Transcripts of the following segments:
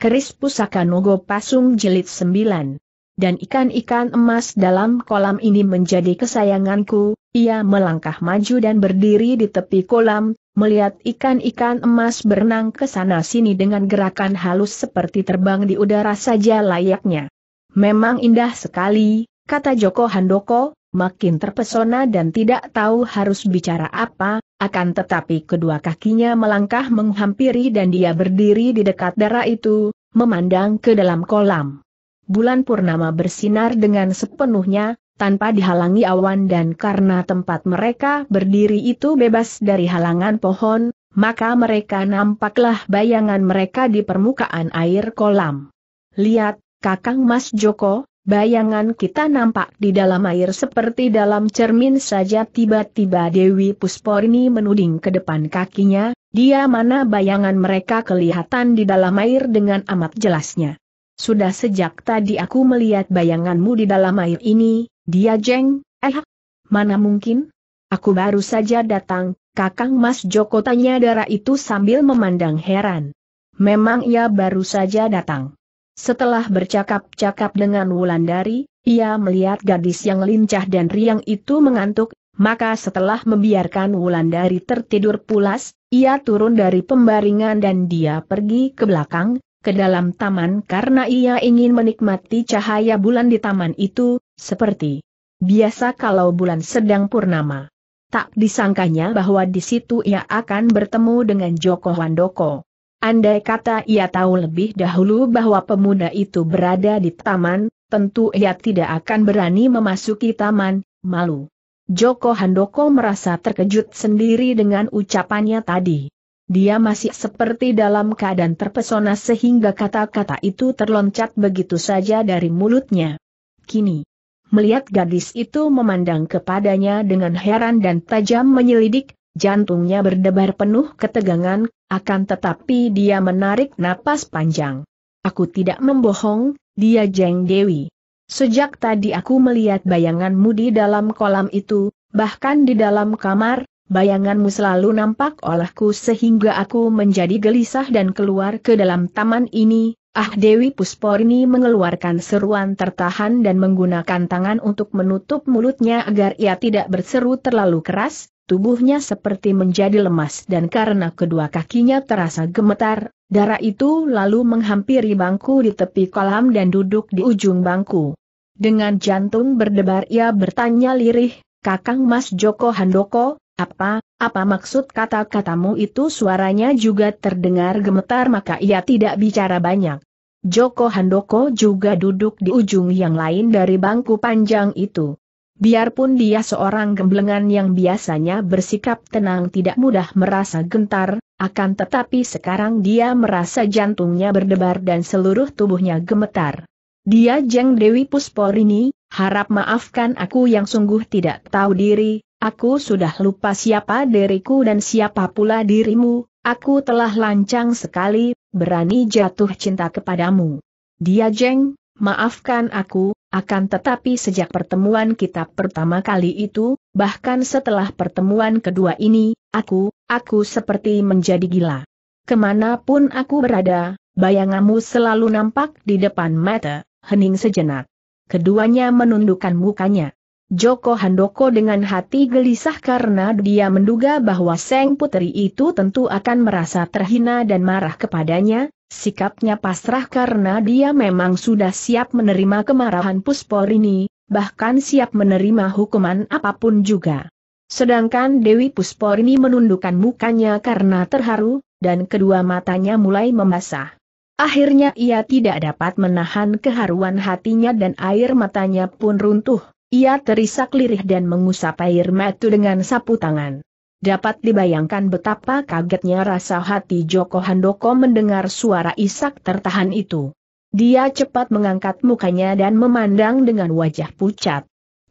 Keris Pusaka Nogo Pasung jelit 9. Dan ikan-ikan emas dalam kolam ini menjadi kesayanganku, ia melangkah maju dan berdiri di tepi kolam, melihat ikan-ikan emas berenang ke sana-sini dengan gerakan halus seperti terbang di udara saja layaknya. Memang indah sekali, kata Joko Handoko, makin terpesona dan tidak tahu harus bicara apa, akan tetapi kedua kakinya melangkah menghampiri dan dia berdiri di dekat darah itu, memandang ke dalam kolam. Bulan purnama bersinar dengan sepenuhnya, tanpa dihalangi awan dan karena tempat mereka berdiri itu bebas dari halangan pohon, maka mereka nampaklah bayangan mereka di permukaan air kolam. Lihat, Kakang Mas Joko, Bayangan kita nampak di dalam air seperti dalam cermin saja tiba-tiba Dewi Pusporni menuding ke depan kakinya, dia mana bayangan mereka kelihatan di dalam air dengan amat jelasnya. Sudah sejak tadi aku melihat bayanganmu di dalam air ini, dia jeng, eh, mana mungkin? Aku baru saja datang, kakang Mas Joko tanya darah itu sambil memandang heran. Memang ia baru saja datang. Setelah bercakap-cakap dengan Wulandari, ia melihat gadis yang lincah dan riang itu mengantuk, maka setelah membiarkan Wulandari tertidur pulas, ia turun dari pembaringan dan dia pergi ke belakang, ke dalam taman karena ia ingin menikmati cahaya bulan di taman itu, seperti biasa kalau bulan sedang purnama. Tak disangkanya bahwa di situ ia akan bertemu dengan Joko Wandoko. Andai kata ia tahu lebih dahulu bahwa pemuda itu berada di taman, tentu ia tidak akan berani memasuki taman, malu. Joko Handoko merasa terkejut sendiri dengan ucapannya tadi. Dia masih seperti dalam keadaan terpesona sehingga kata-kata itu terloncat begitu saja dari mulutnya. Kini, melihat gadis itu memandang kepadanya dengan heran dan tajam menyelidik, Jantungnya berdebar penuh ketegangan, akan tetapi dia menarik napas panjang. Aku tidak membohong, dia Jeng Dewi. Sejak tadi aku melihat bayanganmu di dalam kolam itu, bahkan di dalam kamar, bayanganmu selalu nampak olehku sehingga aku menjadi gelisah dan keluar ke dalam taman ini. Ah Dewi Pusporni mengeluarkan seruan tertahan dan menggunakan tangan untuk menutup mulutnya agar ia tidak berseru terlalu keras, tubuhnya seperti menjadi lemas dan karena kedua kakinya terasa gemetar, darah itu lalu menghampiri bangku di tepi kolam dan duduk di ujung bangku. Dengan jantung berdebar ia bertanya lirih, Kakang Mas Joko Handoko, apa, apa maksud kata-katamu itu suaranya juga terdengar gemetar maka ia tidak bicara banyak. Joko Handoko juga duduk di ujung yang lain dari bangku panjang itu. Biarpun dia seorang gemblengan yang biasanya bersikap tenang tidak mudah merasa gentar, akan tetapi sekarang dia merasa jantungnya berdebar dan seluruh tubuhnya gemetar. Dia Jeng Dewi Pusporini, harap maafkan aku yang sungguh tidak tahu diri, aku sudah lupa siapa diriku dan siapa pula dirimu, aku telah lancang sekali, berani jatuh cinta kepadamu. Dia Jeng, maafkan aku, akan tetapi sejak pertemuan kita pertama kali itu, bahkan setelah pertemuan kedua ini, aku, aku seperti menjadi gila. Kemanapun aku berada, bayangamu selalu nampak di depan mata, hening sejenak. Keduanya menundukkan mukanya. Joko Handoko dengan hati gelisah karena dia menduga bahwa Seng Putri itu tentu akan merasa terhina dan marah kepadanya, Sikapnya pasrah karena dia memang sudah siap menerima kemarahan Pusporini, bahkan siap menerima hukuman apapun juga. Sedangkan Dewi Pusporini menundukkan mukanya karena terharu, dan kedua matanya mulai membasah. Akhirnya ia tidak dapat menahan keharuan hatinya dan air matanya pun runtuh. Ia terisak lirih dan mengusap air mata dengan sapu tangan. Dapat dibayangkan betapa kagetnya rasa hati Joko Handoko mendengar suara isak tertahan itu. Dia cepat mengangkat mukanya dan memandang dengan wajah pucat.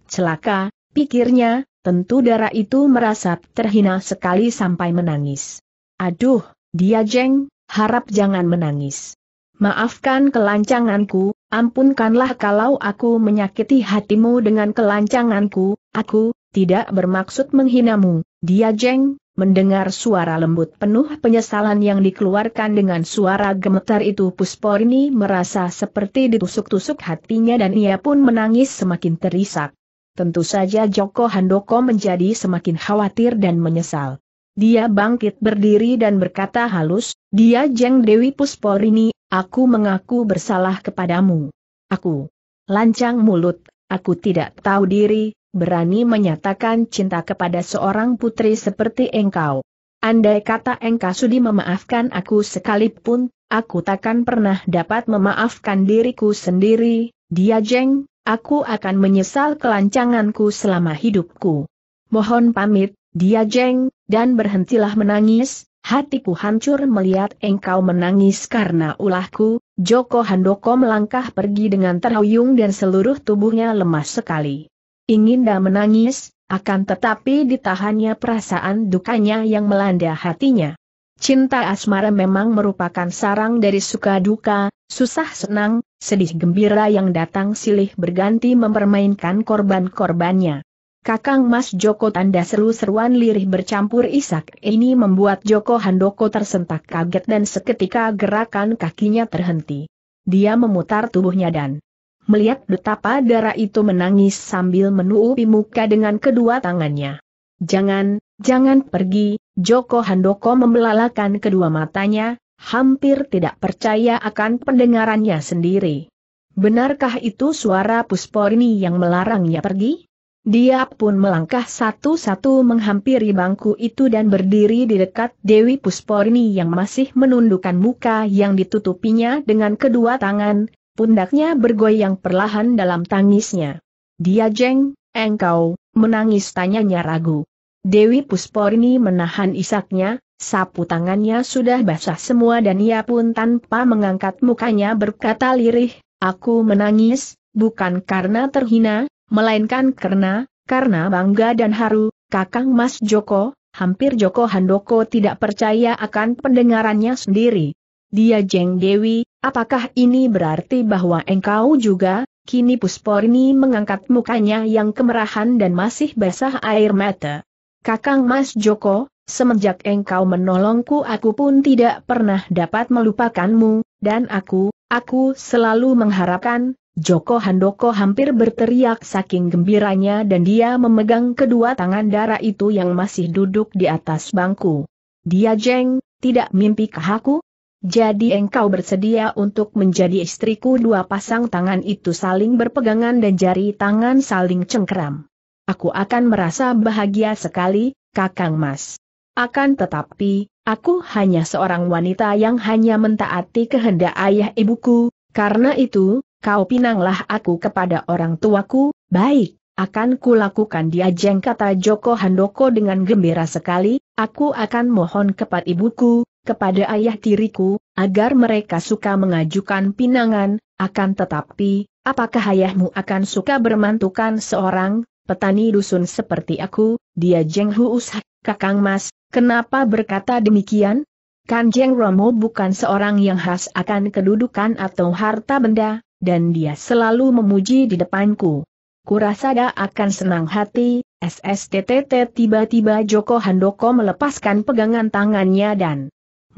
Celaka, pikirnya, tentu darah itu merasa terhina sekali sampai menangis. Aduh, dia jeng, harap jangan menangis. Maafkan kelancanganku, ampunkanlah kalau aku menyakiti hatimu dengan kelancanganku, aku, tidak bermaksud menghinamu, dia jeng, mendengar suara lembut penuh penyesalan yang dikeluarkan dengan suara gemetar itu Pusporini merasa seperti ditusuk-tusuk hatinya dan ia pun menangis semakin terisak. Tentu saja Joko Handoko menjadi semakin khawatir dan menyesal. Dia bangkit berdiri dan berkata halus, dia jeng Dewi Pusporini, aku mengaku bersalah kepadamu. Aku lancang mulut, aku tidak tahu diri, berani menyatakan cinta kepada seorang putri seperti engkau. Andai kata engkau sudi memaafkan aku sekalipun, aku takkan pernah dapat memaafkan diriku sendiri, dia jeng, aku akan menyesal kelancanganku selama hidupku. Mohon pamit, dia jeng, dan berhentilah menangis, hatiku hancur melihat engkau menangis karena ulahku, Joko Handoko melangkah pergi dengan terhuyung dan seluruh tubuhnya lemas sekali ingin dah menangis, akan tetapi ditahannya perasaan dukanya yang melanda hatinya. Cinta asmara memang merupakan sarang dari suka duka, susah senang, sedih gembira yang datang silih berganti mempermainkan korban-korbannya. Kakang Mas Joko tanda seru-seruan lirih bercampur isak ini membuat Joko Handoko tersentak kaget dan seketika gerakan kakinya terhenti. Dia memutar tubuhnya dan melihat betapa darah itu menangis sambil menuupi muka dengan kedua tangannya. Jangan, jangan pergi, Joko Handoko membelalakan kedua matanya, hampir tidak percaya akan pendengarannya sendiri. Benarkah itu suara Pusporini yang melarangnya pergi? Dia pun melangkah satu-satu menghampiri bangku itu dan berdiri di dekat Dewi Pusporini yang masih menundukkan muka yang ditutupinya dengan kedua tangan, Pundaknya bergoyang perlahan dalam tangisnya. Dia jeng, engkau, menangis tanyanya ragu. Dewi Pusporni menahan isaknya, sapu tangannya sudah basah semua dan ia pun tanpa mengangkat mukanya berkata lirih, aku menangis, bukan karena terhina, melainkan karena, karena bangga dan haru, kakang Mas Joko, hampir Joko Handoko tidak percaya akan pendengarannya sendiri. Dia Jeng Dewi, apakah ini berarti bahwa engkau juga? Kini Pusporni mengangkat mukanya yang kemerahan dan masih basah air mata. Kakang Mas Joko, semenjak engkau menolongku aku pun tidak pernah dapat melupakanmu, dan aku, aku selalu mengharapkan, Joko Handoko hampir berteriak saking gembiranya dan dia memegang kedua tangan darah itu yang masih duduk di atas bangku. Dia jeng, tidak mimpi aku? Jadi engkau bersedia untuk menjadi istriku dua pasang tangan itu saling berpegangan dan jari tangan saling cengkeram. Aku akan merasa bahagia sekali, kakang mas. Akan tetapi, aku hanya seorang wanita yang hanya mentaati kehendak ayah ibuku, karena itu, kau pinanglah aku kepada orang tuaku, baik, akan kulakukan dia jeng kata Joko Handoko dengan gembira sekali, aku akan mohon kepada ibuku, kepada ayah tiriku, agar mereka suka mengajukan pinangan, akan tetapi, apakah ayahmu akan suka bermantukan seorang, petani dusun seperti aku, dia Jeng Huus Kakang Mas, kenapa berkata demikian? Kan Jeng Romo bukan seorang yang khas akan kedudukan atau harta benda, dan dia selalu memuji di depanku. Kurasa dia akan senang hati, SSTTT tiba-tiba Joko Handoko melepaskan pegangan tangannya dan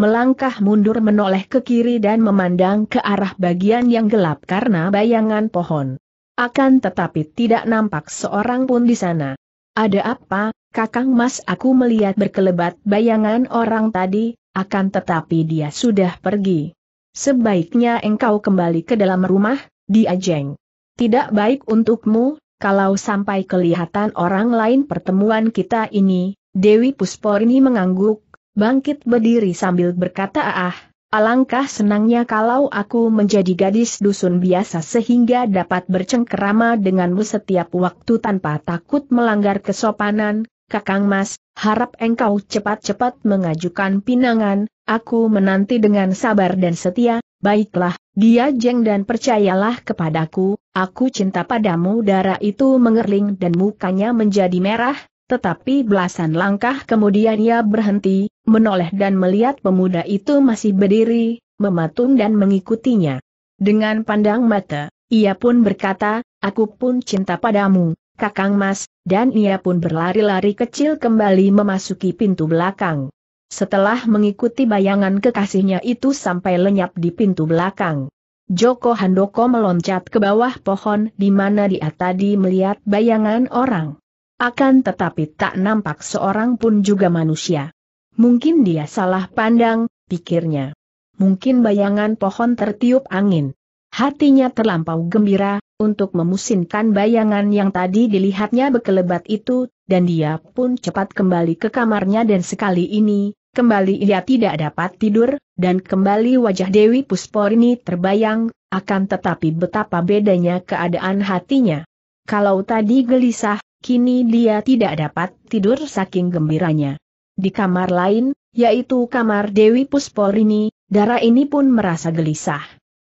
melangkah mundur menoleh ke kiri dan memandang ke arah bagian yang gelap karena bayangan pohon. Akan tetapi tidak nampak seorang pun di sana. Ada apa, kakang mas aku melihat berkelebat bayangan orang tadi, akan tetapi dia sudah pergi. Sebaiknya engkau kembali ke dalam rumah, diajeng. Tidak baik untukmu, kalau sampai kelihatan orang lain pertemuan kita ini, Dewi Pusporini mengangguk, bangkit berdiri sambil berkata ah, alangkah senangnya kalau aku menjadi gadis dusun biasa sehingga dapat bercengkerama denganmu setiap waktu tanpa takut melanggar kesopanan, Kakang Mas, harap engkau cepat-cepat mengajukan pinangan, aku menanti dengan sabar dan setia, baiklah, dia jeng dan percayalah kepadaku, aku cinta padamu darah itu mengerling dan mukanya menjadi merah, tetapi belasan langkah kemudian ia berhenti, menoleh dan melihat pemuda itu masih berdiri, mematung dan mengikutinya. Dengan pandang mata, ia pun berkata, aku pun cinta padamu, Kakang Mas, dan ia pun berlari-lari kecil kembali memasuki pintu belakang. Setelah mengikuti bayangan kekasihnya itu sampai lenyap di pintu belakang. Joko Handoko meloncat ke bawah pohon di mana dia tadi melihat bayangan orang. Akan tetapi tak nampak seorang pun juga manusia. Mungkin dia salah pandang, pikirnya. Mungkin bayangan pohon tertiup angin. Hatinya terlampau gembira, untuk memusinkan bayangan yang tadi dilihatnya berkelebat itu, dan dia pun cepat kembali ke kamarnya dan sekali ini, kembali ia tidak dapat tidur, dan kembali wajah Dewi Pusporini terbayang, akan tetapi betapa bedanya keadaan hatinya. Kalau tadi gelisah, Kini dia tidak dapat tidur saking gembiranya. Di kamar lain, yaitu kamar Dewi Pusporini, darah ini pun merasa gelisah.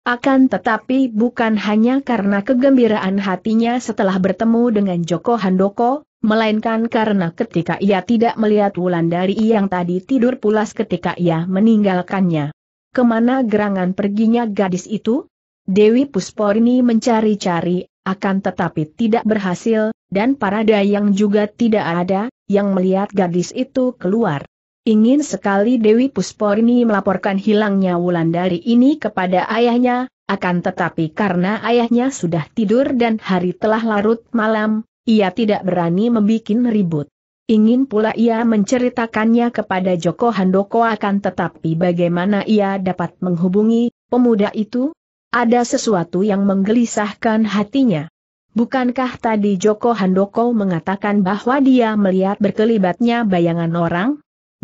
Akan tetapi bukan hanya karena kegembiraan hatinya setelah bertemu dengan Joko Handoko, melainkan karena ketika ia tidak melihat Wulandari yang tadi tidur pulas ketika ia meninggalkannya. Kemana gerangan perginya gadis itu? Dewi Pusporini mencari-cari, akan tetapi tidak berhasil, dan parada yang juga tidak ada, yang melihat gadis itu keluar. Ingin sekali Dewi Pusporini melaporkan hilangnya Wulandari ini kepada ayahnya, akan tetapi karena ayahnya sudah tidur dan hari telah larut malam, ia tidak berani membuat ribut. Ingin pula ia menceritakannya kepada Joko Handoko akan tetapi bagaimana ia dapat menghubungi pemuda itu? Ada sesuatu yang menggelisahkan hatinya. Bukankah tadi Joko Handoko mengatakan bahwa dia melihat berkelibatnya bayangan orang?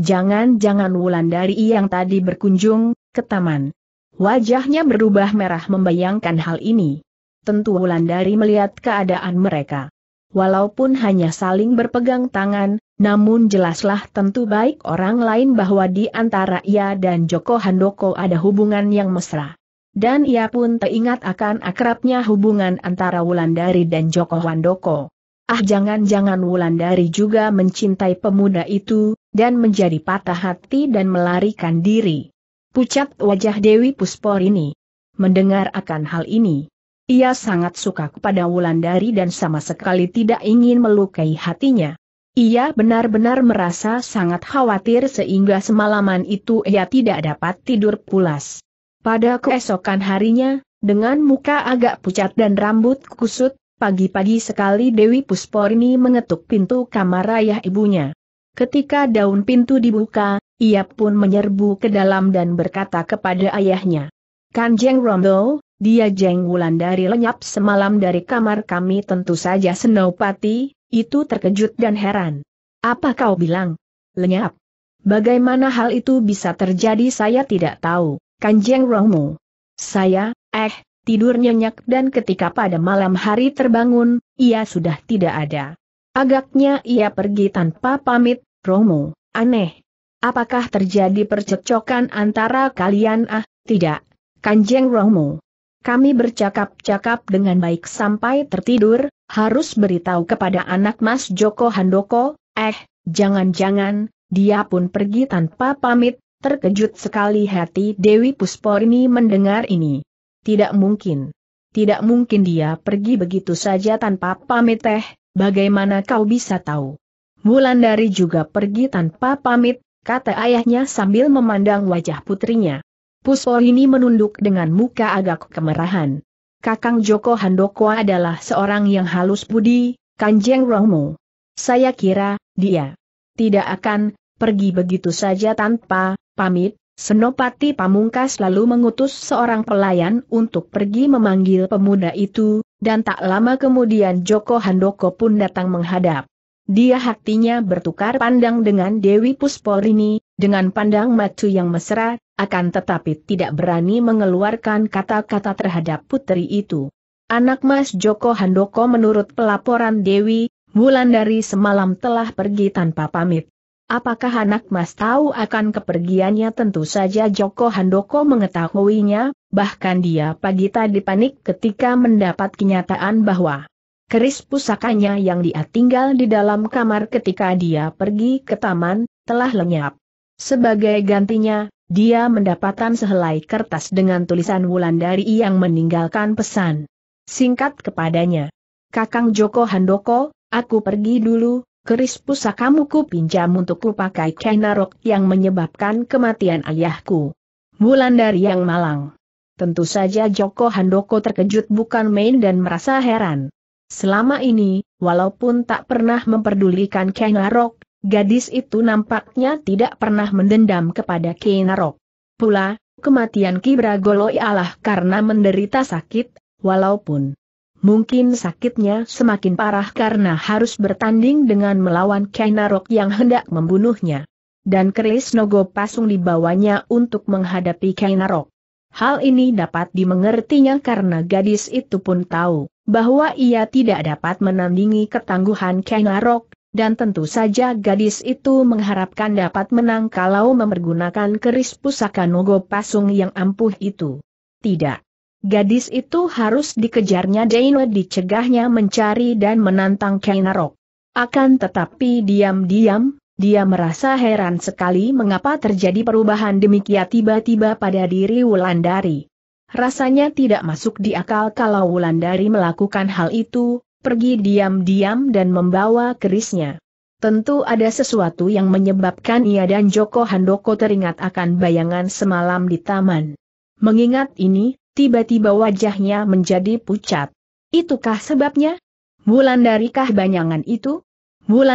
Jangan-jangan Wulandari yang tadi berkunjung ke taman. Wajahnya berubah merah membayangkan hal ini. Tentu Wulandari melihat keadaan mereka. Walaupun hanya saling berpegang tangan, namun jelaslah tentu baik orang lain bahwa di antara ia dan Joko Handoko ada hubungan yang mesra. Dan ia pun teringat akan akrabnya hubungan antara Wulandari dan Joko Wandoko. Ah jangan-jangan Wulandari juga mencintai pemuda itu, dan menjadi patah hati dan melarikan diri. Pucat wajah Dewi Puspor ini. Mendengar akan hal ini. Ia sangat suka kepada Wulandari dan sama sekali tidak ingin melukai hatinya. Ia benar-benar merasa sangat khawatir sehingga semalaman itu ia tidak dapat tidur pulas. Pada keesokan harinya, dengan muka agak pucat dan rambut kusut, pagi-pagi sekali Dewi Pusporni mengetuk pintu kamar ayah ibunya. Ketika daun pintu dibuka, ia pun menyerbu ke dalam dan berkata kepada ayahnya. Kanjeng Rondo, dia Jeng dari lenyap semalam dari kamar kami tentu saja Senopati, itu terkejut dan heran. Apa kau bilang? Lenyap. Bagaimana hal itu bisa terjadi saya tidak tahu. Kanjeng Romo. Saya, eh, tidur nyenyak dan ketika pada malam hari terbangun, ia sudah tidak ada. Agaknya ia pergi tanpa pamit, Romo, aneh. Apakah terjadi percecokan antara kalian ah, tidak, Kanjeng Romo. Kami bercakap-cakap dengan baik sampai tertidur, harus beritahu kepada anak Mas Joko Handoko, eh, jangan-jangan, dia pun pergi tanpa pamit, Terkejut sekali hati Dewi Pusporini mendengar ini. Tidak mungkin. Tidak mungkin dia pergi begitu saja tanpa pamit teh, bagaimana kau bisa tahu? Mulandari juga pergi tanpa pamit, kata ayahnya sambil memandang wajah putrinya. Pusporini menunduk dengan muka agak kemerahan. Kakang Joko Handoko adalah seorang yang halus budi, Kanjeng Romo. Saya kira, dia tidak akan pergi begitu saja tanpa pamit, Senopati Pamungkas lalu mengutus seorang pelayan untuk pergi memanggil pemuda itu, dan tak lama kemudian Joko Handoko pun datang menghadap. Dia hatinya bertukar pandang dengan Dewi Puspolini, dengan pandang matu yang mesra, akan tetapi tidak berani mengeluarkan kata-kata terhadap putri itu. Anak Mas Joko Handoko menurut pelaporan Dewi, Wulandari semalam telah pergi tanpa pamit. Apakah anak mas tahu akan kepergiannya? Tentu saja Joko Handoko mengetahuinya, bahkan dia pagi tadi panik ketika mendapat kenyataan bahwa keris pusakanya yang dia tinggal di dalam kamar ketika dia pergi ke taman, telah lenyap. Sebagai gantinya, dia mendapatkan sehelai kertas dengan tulisan Wulandari yang meninggalkan pesan. Singkat kepadanya. Kakang Joko Handoko, aku pergi dulu, keris pusakamu ku pinjam untuk ku pakai Kainarok yang menyebabkan kematian ayahku. Bulan dari yang malang. Tentu saja Joko Handoko terkejut bukan main dan merasa heran. Selama ini, walaupun tak pernah memperdulikan Kainarok, gadis itu nampaknya tidak pernah mendendam kepada Kainarok. Pula, kematian Kibragoloi Allah karena menderita sakit, walaupun Mungkin sakitnya semakin parah karena harus bertanding dengan melawan Kainarok yang hendak membunuhnya. Dan keris Nogo Pasung dibawanya untuk menghadapi Kainarok. Hal ini dapat dimengertinya karena gadis itu pun tahu bahwa ia tidak dapat menandingi ketangguhan Kainarok, dan tentu saja gadis itu mengharapkan dapat menang kalau memergunakan keris pusaka Nogo Pasung yang ampuh itu. Tidak. Gadis itu harus dikejarnya Deino dicegahnya mencari dan menantang Kainarok. Akan tetapi diam-diam, dia merasa heran sekali mengapa terjadi perubahan demikian tiba-tiba pada diri Wulandari. Rasanya tidak masuk di akal kalau Wulandari melakukan hal itu, pergi diam-diam dan membawa kerisnya. Tentu ada sesuatu yang menyebabkan ia dan Joko Handoko teringat akan bayangan semalam di taman. Mengingat ini, tiba-tiba wajahnya menjadi pucat. Itukah sebabnya? Wulandarikah banyangan itu?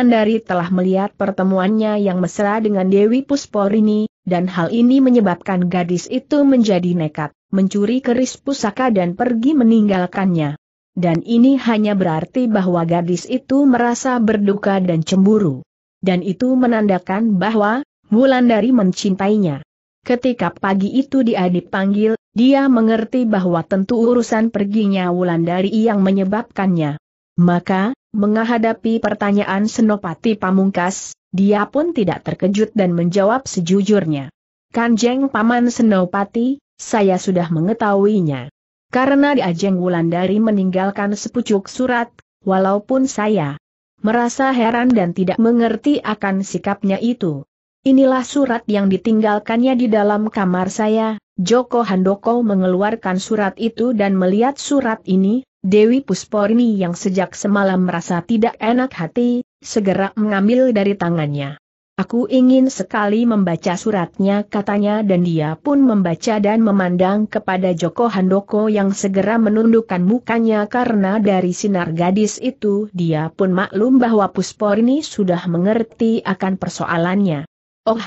dari telah melihat pertemuannya yang mesra dengan Dewi Pusporini, dan hal ini menyebabkan gadis itu menjadi nekat, mencuri keris pusaka dan pergi meninggalkannya. Dan ini hanya berarti bahwa gadis itu merasa berduka dan cemburu. Dan itu menandakan bahwa Wulandari mencintainya. Ketika pagi itu dia dipanggil dia mengerti bahwa tentu urusan perginya Wulandari yang menyebabkannya. Maka, menghadapi pertanyaan Senopati Pamungkas, dia pun tidak terkejut dan menjawab sejujurnya. Kanjeng Paman Senopati, saya sudah mengetahuinya. Karena diajeng Wulandari meninggalkan sepucuk surat, walaupun saya merasa heran dan tidak mengerti akan sikapnya itu. Inilah surat yang ditinggalkannya di dalam kamar saya, Joko Handoko mengeluarkan surat itu dan melihat surat ini, Dewi Pusporni yang sejak semalam merasa tidak enak hati, segera mengambil dari tangannya. Aku ingin sekali membaca suratnya katanya dan dia pun membaca dan memandang kepada Joko Handoko yang segera menundukkan mukanya karena dari sinar gadis itu dia pun maklum bahwa Pusporni sudah mengerti akan persoalannya. Oh,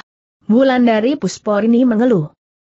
Wulandari Pusporni mengeluh.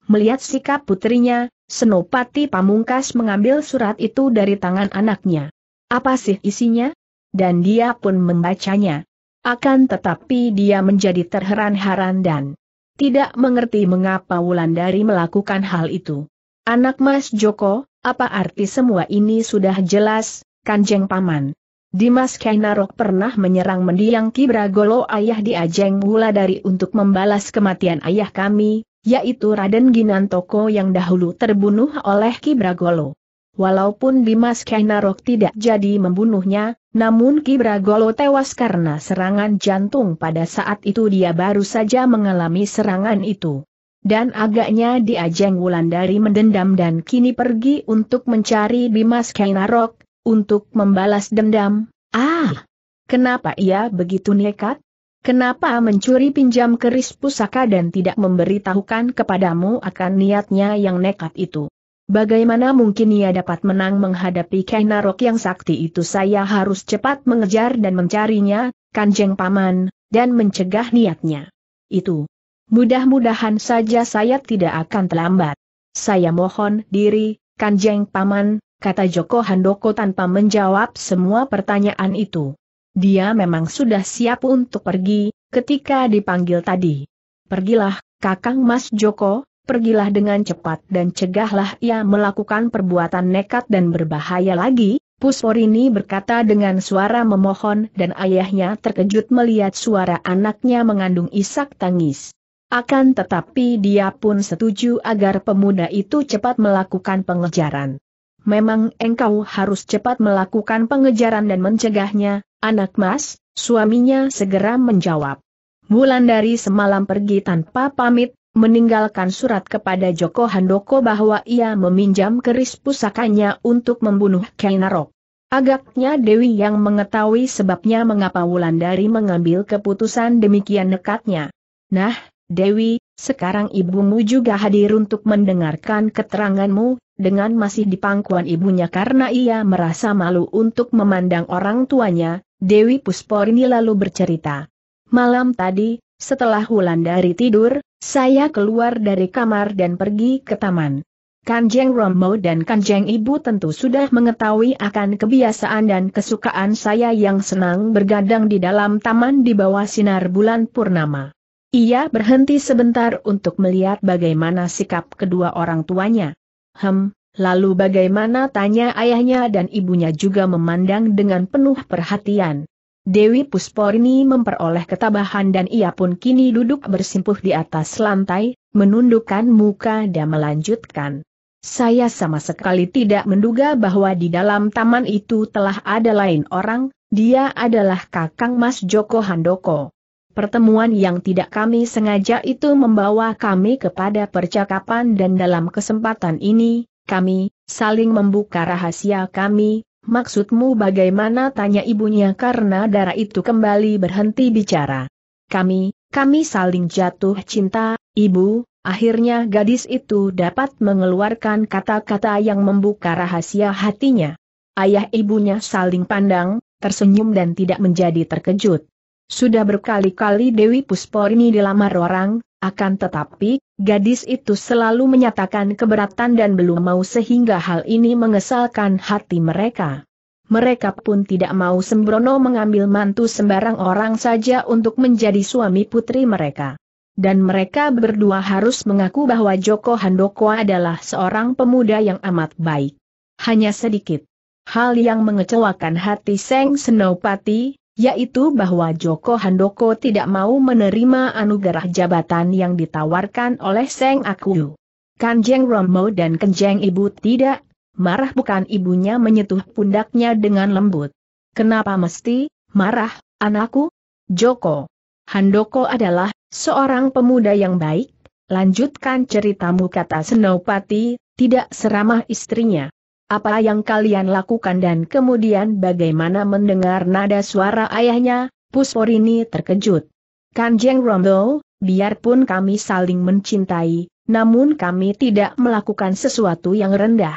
Melihat sikap putrinya, Senopati Pamungkas mengambil surat itu dari tangan anaknya. Apa sih isinya? Dan dia pun membacanya. Akan tetapi dia menjadi terheran-heran dan tidak mengerti mengapa Wulandari melakukan hal itu. Anak Mas Joko, apa arti semua ini sudah jelas, Kanjeng Paman? Dimas Kainarok pernah menyerang mendiang Kibragolo ayah di Ajeng Wuladari untuk membalas kematian ayah kami, yaitu Raden Ginantoko yang dahulu terbunuh oleh Kibragolo. Walaupun Dimas Kainarok tidak jadi membunuhnya, namun Kibragolo tewas karena serangan jantung pada saat itu dia baru saja mengalami serangan itu. Dan agaknya diajeng Wulandari mendendam dan kini pergi untuk mencari Bimas Kainarok, untuk membalas dendam. Ah! Kenapa ia begitu nekat? Kenapa mencuri pinjam keris pusaka dan tidak memberitahukan kepadamu akan niatnya yang nekat itu? Bagaimana mungkin ia dapat menang menghadapi Kainarok yang sakti itu saya harus cepat mengejar dan mencarinya, kanjeng paman, dan mencegah niatnya. Itu. Mudah-mudahan saja saya tidak akan terlambat. Saya mohon diri, kanjeng paman, kata Joko Handoko tanpa menjawab semua pertanyaan itu. Dia memang sudah siap untuk pergi, ketika dipanggil tadi. Pergilah, Kakang Mas Joko, pergilah dengan cepat dan cegahlah ia melakukan perbuatan nekat dan berbahaya lagi, Pusporini berkata dengan suara memohon dan ayahnya terkejut melihat suara anaknya mengandung isak tangis. Akan tetapi dia pun setuju agar pemuda itu cepat melakukan pengejaran. Memang engkau harus cepat melakukan pengejaran dan mencegahnya, Anak mas, suaminya segera menjawab. Bulan dari semalam pergi tanpa pamit, meninggalkan surat kepada Joko Handoko bahwa ia meminjam keris pusakanya untuk membunuh Kainarok. Agaknya Dewi yang mengetahui sebabnya mengapa Wulandari mengambil keputusan demikian nekatnya. Nah, Dewi, sekarang ibumu juga hadir untuk mendengarkan keteranganmu, dengan masih di pangkuan ibunya karena ia merasa malu untuk memandang orang tuanya, Dewi Pusporini lalu bercerita. Malam tadi, setelah Wulandari tidur, saya keluar dari kamar dan pergi ke taman. Kanjeng Romo dan Kanjeng Ibu tentu sudah mengetahui akan kebiasaan dan kesukaan saya yang senang bergadang di dalam taman di bawah sinar bulan purnama. Ia berhenti sebentar untuk melihat bagaimana sikap kedua orang tuanya. Hem, Lalu bagaimana tanya ayahnya dan ibunya juga memandang dengan penuh perhatian. Dewi Pusporini memperoleh ketabahan dan ia pun kini duduk bersimpuh di atas lantai, menundukkan muka dan melanjutkan. Saya sama sekali tidak menduga bahwa di dalam taman itu telah ada lain orang, dia adalah kakang Mas Joko Handoko. Pertemuan yang tidak kami sengaja itu membawa kami kepada percakapan dan dalam kesempatan ini, kami, saling membuka rahasia kami, maksudmu bagaimana tanya ibunya karena darah itu kembali berhenti bicara. Kami, kami saling jatuh cinta, ibu, akhirnya gadis itu dapat mengeluarkan kata-kata yang membuka rahasia hatinya. Ayah ibunya saling pandang, tersenyum dan tidak menjadi terkejut. Sudah berkali-kali Dewi Pusporni dilamar orang, akan tetapi, gadis itu selalu menyatakan keberatan dan belum mau sehingga hal ini mengesalkan hati mereka. Mereka pun tidak mau sembrono mengambil mantu sembarang orang saja untuk menjadi suami putri mereka. Dan mereka berdua harus mengaku bahwa Joko Handoko adalah seorang pemuda yang amat baik. Hanya sedikit. Hal yang mengecewakan hati Seng Senopati, yaitu bahwa Joko Handoko tidak mau menerima anugerah jabatan yang ditawarkan oleh Seng Aku. Kanjeng Romo dan Kenjeng Ibu tidak, marah bukan ibunya menyentuh pundaknya dengan lembut. Kenapa mesti, marah, anakku? Joko. Handoko adalah, seorang pemuda yang baik, lanjutkan ceritamu kata Senopati, tidak seramah istrinya apa yang kalian lakukan dan kemudian bagaimana mendengar nada suara ayahnya, Pusporini terkejut. Kanjeng Rondo, biarpun kami saling mencintai, namun kami tidak melakukan sesuatu yang rendah.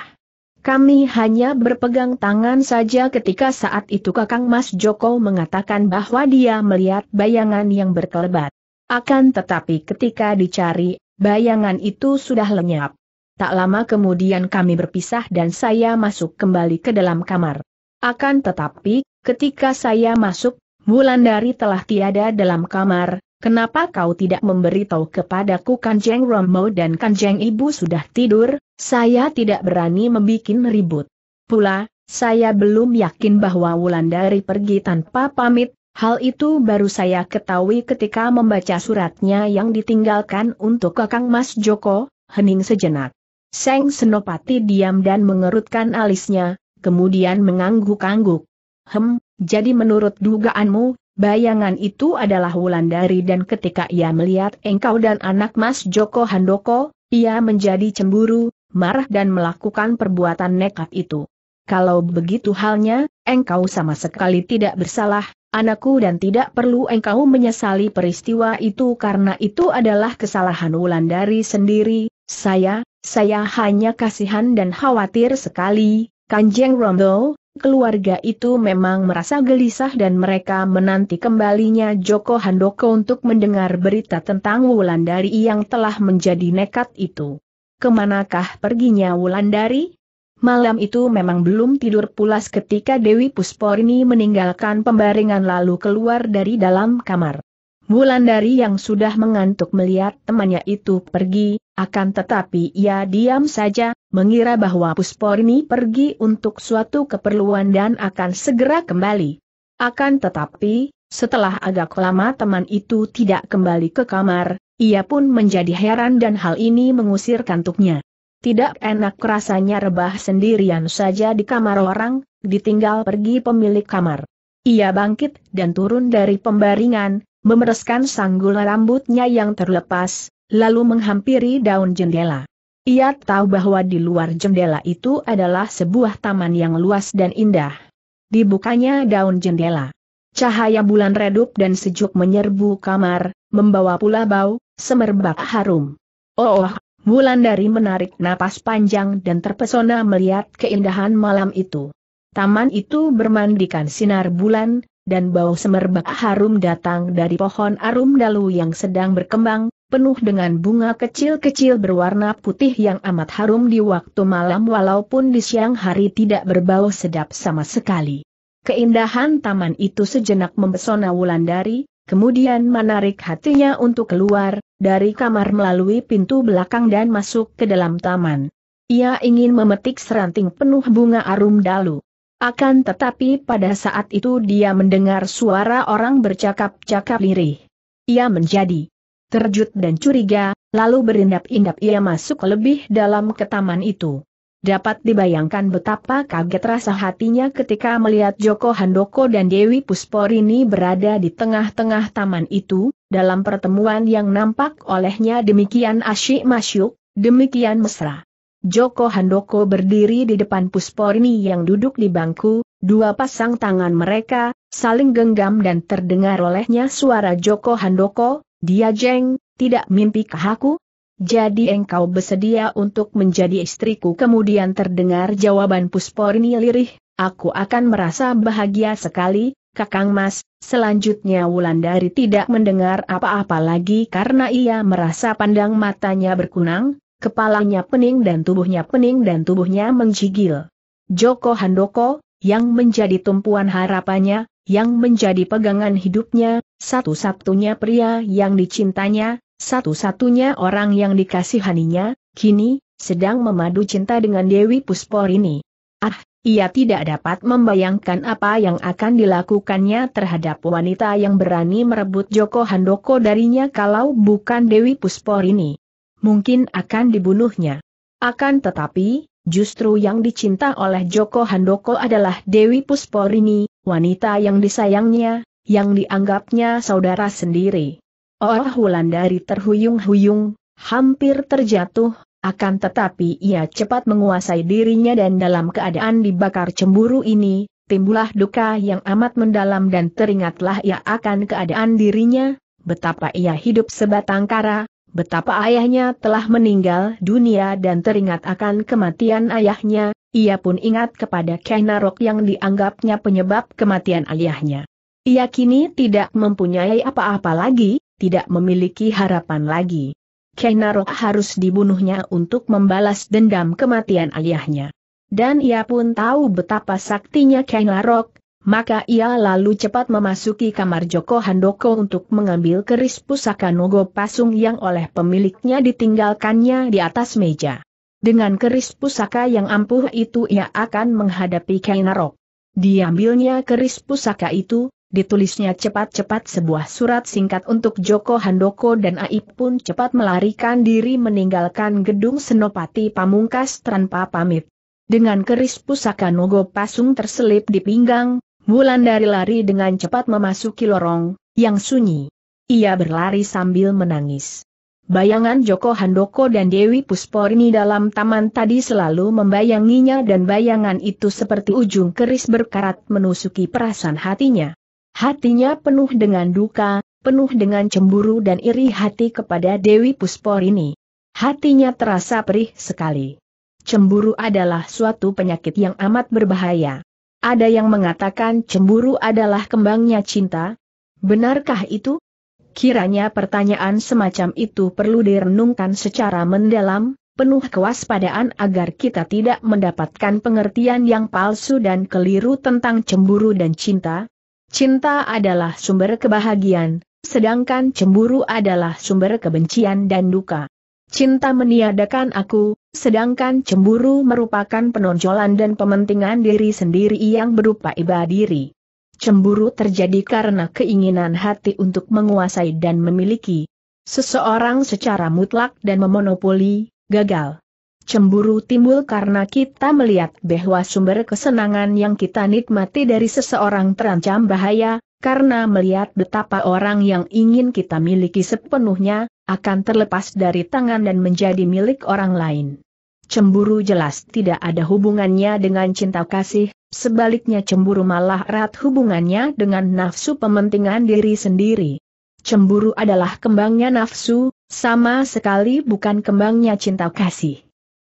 Kami hanya berpegang tangan saja ketika saat itu Kakang Mas Joko mengatakan bahwa dia melihat bayangan yang berkelebat. Akan tetapi ketika dicari, bayangan itu sudah lenyap. Tak lama kemudian kami berpisah dan saya masuk kembali ke dalam kamar. Akan tetapi, ketika saya masuk, Wulandari telah tiada dalam kamar, Kenapa kau tidak memberitahu kepadaku Kanjeng Romo dan Kanjeng Ibu sudah tidur, saya tidak berani membuat ribut. Pula, saya belum yakin bahwa Wulandari pergi tanpa pamit, hal itu baru saya ketahui ketika membaca suratnya yang ditinggalkan untuk Kakang Mas Joko, hening sejenak. Seng Senopati diam dan mengerutkan alisnya, kemudian mengangguk-angguk. Hem, jadi menurut dugaanmu, bayangan itu adalah Wulandari dan ketika ia melihat engkau dan anak mas Joko Handoko, ia menjadi cemburu, marah dan melakukan perbuatan nekat itu. Kalau begitu halnya, engkau sama sekali tidak bersalah, anakku dan tidak perlu engkau menyesali peristiwa itu karena itu adalah kesalahan Wulandari sendiri, saya, saya hanya kasihan dan khawatir sekali, Kanjeng Rondo, keluarga itu memang merasa gelisah dan mereka menanti kembalinya Joko Handoko untuk mendengar berita tentang Wulandari yang telah menjadi nekat itu. Kemanakah perginya Wulandari? Malam itu memang belum tidur pulas ketika Dewi Pusporini meninggalkan pembaringan lalu keluar dari dalam kamar. Bulan Dari yang sudah mengantuk melihat temannya itu pergi, akan tetapi ia diam saja, mengira bahwa Pusporni pergi untuk suatu keperluan dan akan segera kembali. Akan tetapi, setelah agak lama teman itu tidak kembali ke kamar, ia pun menjadi heran dan hal ini mengusir kantuknya. Tidak enak rasanya rebah sendirian saja di kamar orang, ditinggal pergi pemilik kamar. Ia bangkit dan turun dari pembaringan, memereskan sanggul rambutnya yang terlepas, lalu menghampiri daun jendela. Ia tahu bahwa di luar jendela itu adalah sebuah taman yang luas dan indah. Dibukanya daun jendela. Cahaya bulan redup dan sejuk menyerbu kamar, membawa pula bau, semerbak harum. Oh, oh dari menarik napas panjang dan terpesona melihat keindahan malam itu. Taman itu bermandikan sinar bulan, dan bau semerbak harum datang dari pohon arum dalu yang sedang berkembang, penuh dengan bunga kecil-kecil berwarna putih yang amat harum di waktu malam walaupun di siang hari tidak berbau sedap sama sekali. Keindahan taman itu sejenak mempesona Wulandari, kemudian menarik hatinya untuk keluar, dari kamar melalui pintu belakang dan masuk ke dalam taman. Ia ingin memetik seranting penuh bunga arum dalu. Akan tetapi pada saat itu dia mendengar suara orang bercakap-cakap lirih. Ia menjadi terjut dan curiga, lalu berindap-indap ia masuk lebih dalam ke taman itu. Dapat dibayangkan betapa kaget rasa hatinya ketika melihat Joko Handoko dan Dewi Pusporini berada di tengah-tengah taman itu, dalam pertemuan yang nampak olehnya demikian asyik masyuk, demikian mesra. Joko Handoko berdiri di depan Pusporni yang duduk di bangku, dua pasang tangan mereka, saling genggam dan terdengar olehnya suara Joko Handoko, dia jeng, tidak mimpi aku? Jadi engkau bersedia untuk menjadi istriku kemudian terdengar jawaban Pusporni lirih, aku akan merasa bahagia sekali, Kakang Mas, selanjutnya Wulandari tidak mendengar apa-apa lagi karena ia merasa pandang matanya berkunang, Kepalanya pening dan tubuhnya pening dan tubuhnya menggigil. Joko Handoko, yang menjadi tumpuan harapannya, yang menjadi pegangan hidupnya, satu-satunya pria yang dicintanya, satu-satunya orang yang dikasihaninya, kini, sedang memadu cinta dengan Dewi Puspor Ah, ia tidak dapat membayangkan apa yang akan dilakukannya terhadap wanita yang berani merebut Joko Handoko darinya kalau bukan Dewi Puspor mungkin akan dibunuhnya. Akan tetapi, justru yang dicinta oleh Joko Handoko adalah Dewi Pusporini, wanita yang disayangnya, yang dianggapnya saudara sendiri. Orang Wulandari terhuyung-huyung, hampir terjatuh, akan tetapi ia cepat menguasai dirinya dan dalam keadaan dibakar cemburu ini, timbullah duka yang amat mendalam dan teringatlah ia akan keadaan dirinya, betapa ia hidup sebatang kara, Betapa ayahnya telah meninggal dunia dan teringat akan kematian ayahnya, ia pun ingat kepada Kenarok yang dianggapnya penyebab kematian ayahnya. Ia kini tidak mempunyai apa-apa lagi, tidak memiliki harapan lagi. Kenarok harus dibunuhnya untuk membalas dendam kematian ayahnya. Dan ia pun tahu betapa saktinya Kenarok, maka ia lalu cepat memasuki kamar Joko Handoko untuk mengambil keris pusaka Nogo Pasung yang oleh pemiliknya ditinggalkannya di atas meja. Dengan keris pusaka yang ampuh itu ia akan menghadapi Kainarok. Diambilnya keris pusaka itu, ditulisnya cepat-cepat sebuah surat singkat untuk Joko Handoko dan Aib pun cepat melarikan diri meninggalkan gedung Senopati Pamungkas tanpa pamit. Dengan keris pusaka Nogo Pasung terselip di pinggang, dari lari dengan cepat memasuki lorong, yang sunyi. Ia berlari sambil menangis. Bayangan Joko Handoko dan Dewi Pusporini dalam taman tadi selalu membayanginya dan bayangan itu seperti ujung keris berkarat menusuki perasaan hatinya. Hatinya penuh dengan duka, penuh dengan cemburu dan iri hati kepada Dewi Pusporini. Hatinya terasa perih sekali. Cemburu adalah suatu penyakit yang amat berbahaya. Ada yang mengatakan cemburu adalah kembangnya cinta? Benarkah itu? Kiranya pertanyaan semacam itu perlu direnungkan secara mendalam, penuh kewaspadaan agar kita tidak mendapatkan pengertian yang palsu dan keliru tentang cemburu dan cinta. Cinta adalah sumber kebahagiaan, sedangkan cemburu adalah sumber kebencian dan duka. Cinta meniadakan aku, Sedangkan cemburu merupakan penonjolan dan pementingan diri sendiri yang berupa iba diri. Cemburu terjadi karena keinginan hati untuk menguasai dan memiliki seseorang secara mutlak dan memonopoli, gagal. Cemburu timbul karena kita melihat bahwa sumber kesenangan yang kita nikmati dari seseorang terancam bahaya, karena melihat betapa orang yang ingin kita miliki sepenuhnya, akan terlepas dari tangan dan menjadi milik orang lain. Cemburu jelas tidak ada hubungannya dengan cinta kasih, sebaliknya cemburu malah erat hubungannya dengan nafsu pementingan diri sendiri. Cemburu adalah kembangnya nafsu, sama sekali bukan kembangnya cinta kasih.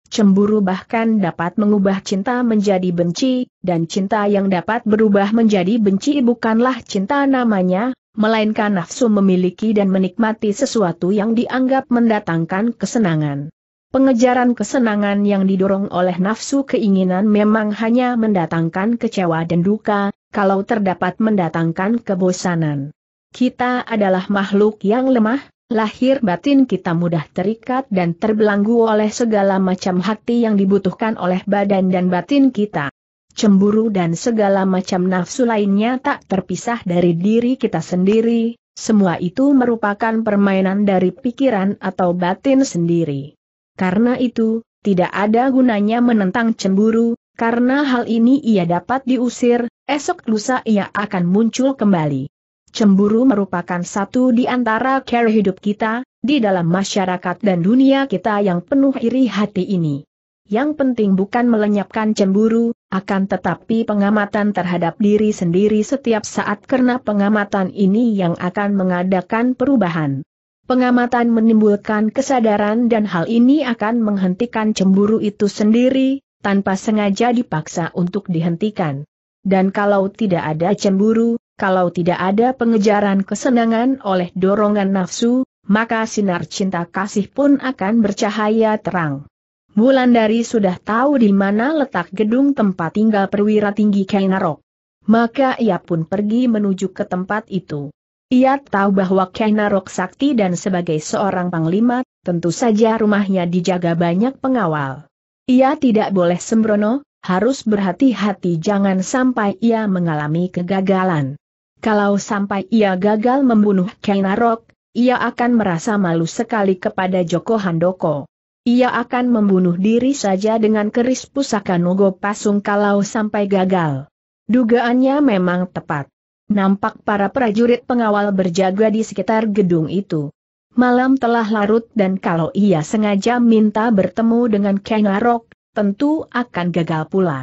Cemburu bahkan dapat mengubah cinta menjadi benci, dan cinta yang dapat berubah menjadi benci bukanlah cinta namanya, melainkan nafsu memiliki dan menikmati sesuatu yang dianggap mendatangkan kesenangan. Pengejaran kesenangan yang didorong oleh nafsu keinginan memang hanya mendatangkan kecewa dan duka, kalau terdapat mendatangkan kebosanan. Kita adalah makhluk yang lemah, Lahir batin kita mudah terikat dan terbelanggu oleh segala macam hati yang dibutuhkan oleh badan dan batin kita. Cemburu dan segala macam nafsu lainnya tak terpisah dari diri kita sendiri, semua itu merupakan permainan dari pikiran atau batin sendiri. Karena itu, tidak ada gunanya menentang cemburu, karena hal ini ia dapat diusir, esok lusa ia akan muncul kembali. Cemburu merupakan satu di antara cara hidup kita, di dalam masyarakat dan dunia kita yang penuh iri hati ini. Yang penting bukan melenyapkan cemburu, akan tetapi pengamatan terhadap diri sendiri setiap saat karena pengamatan ini yang akan mengadakan perubahan. Pengamatan menimbulkan kesadaran dan hal ini akan menghentikan cemburu itu sendiri, tanpa sengaja dipaksa untuk dihentikan. Dan kalau tidak ada cemburu, kalau tidak ada pengejaran kesenangan oleh dorongan nafsu, maka sinar cinta kasih pun akan bercahaya terang. Wulandari sudah tahu di mana letak gedung tempat tinggal perwira tinggi Kainarok. Maka ia pun pergi menuju ke tempat itu. Ia tahu bahwa Kainarok sakti dan sebagai seorang panglima, tentu saja rumahnya dijaga banyak pengawal. Ia tidak boleh sembrono, harus berhati-hati jangan sampai ia mengalami kegagalan. Kalau sampai ia gagal membunuh Kainarok, ia akan merasa malu sekali kepada Joko Handoko. Ia akan membunuh diri saja dengan keris pusaka Nogo Pasung kalau sampai gagal. Dugaannya memang tepat. Nampak para prajurit pengawal berjaga di sekitar gedung itu. Malam telah larut dan kalau ia sengaja minta bertemu dengan Kenarok, tentu akan gagal pula.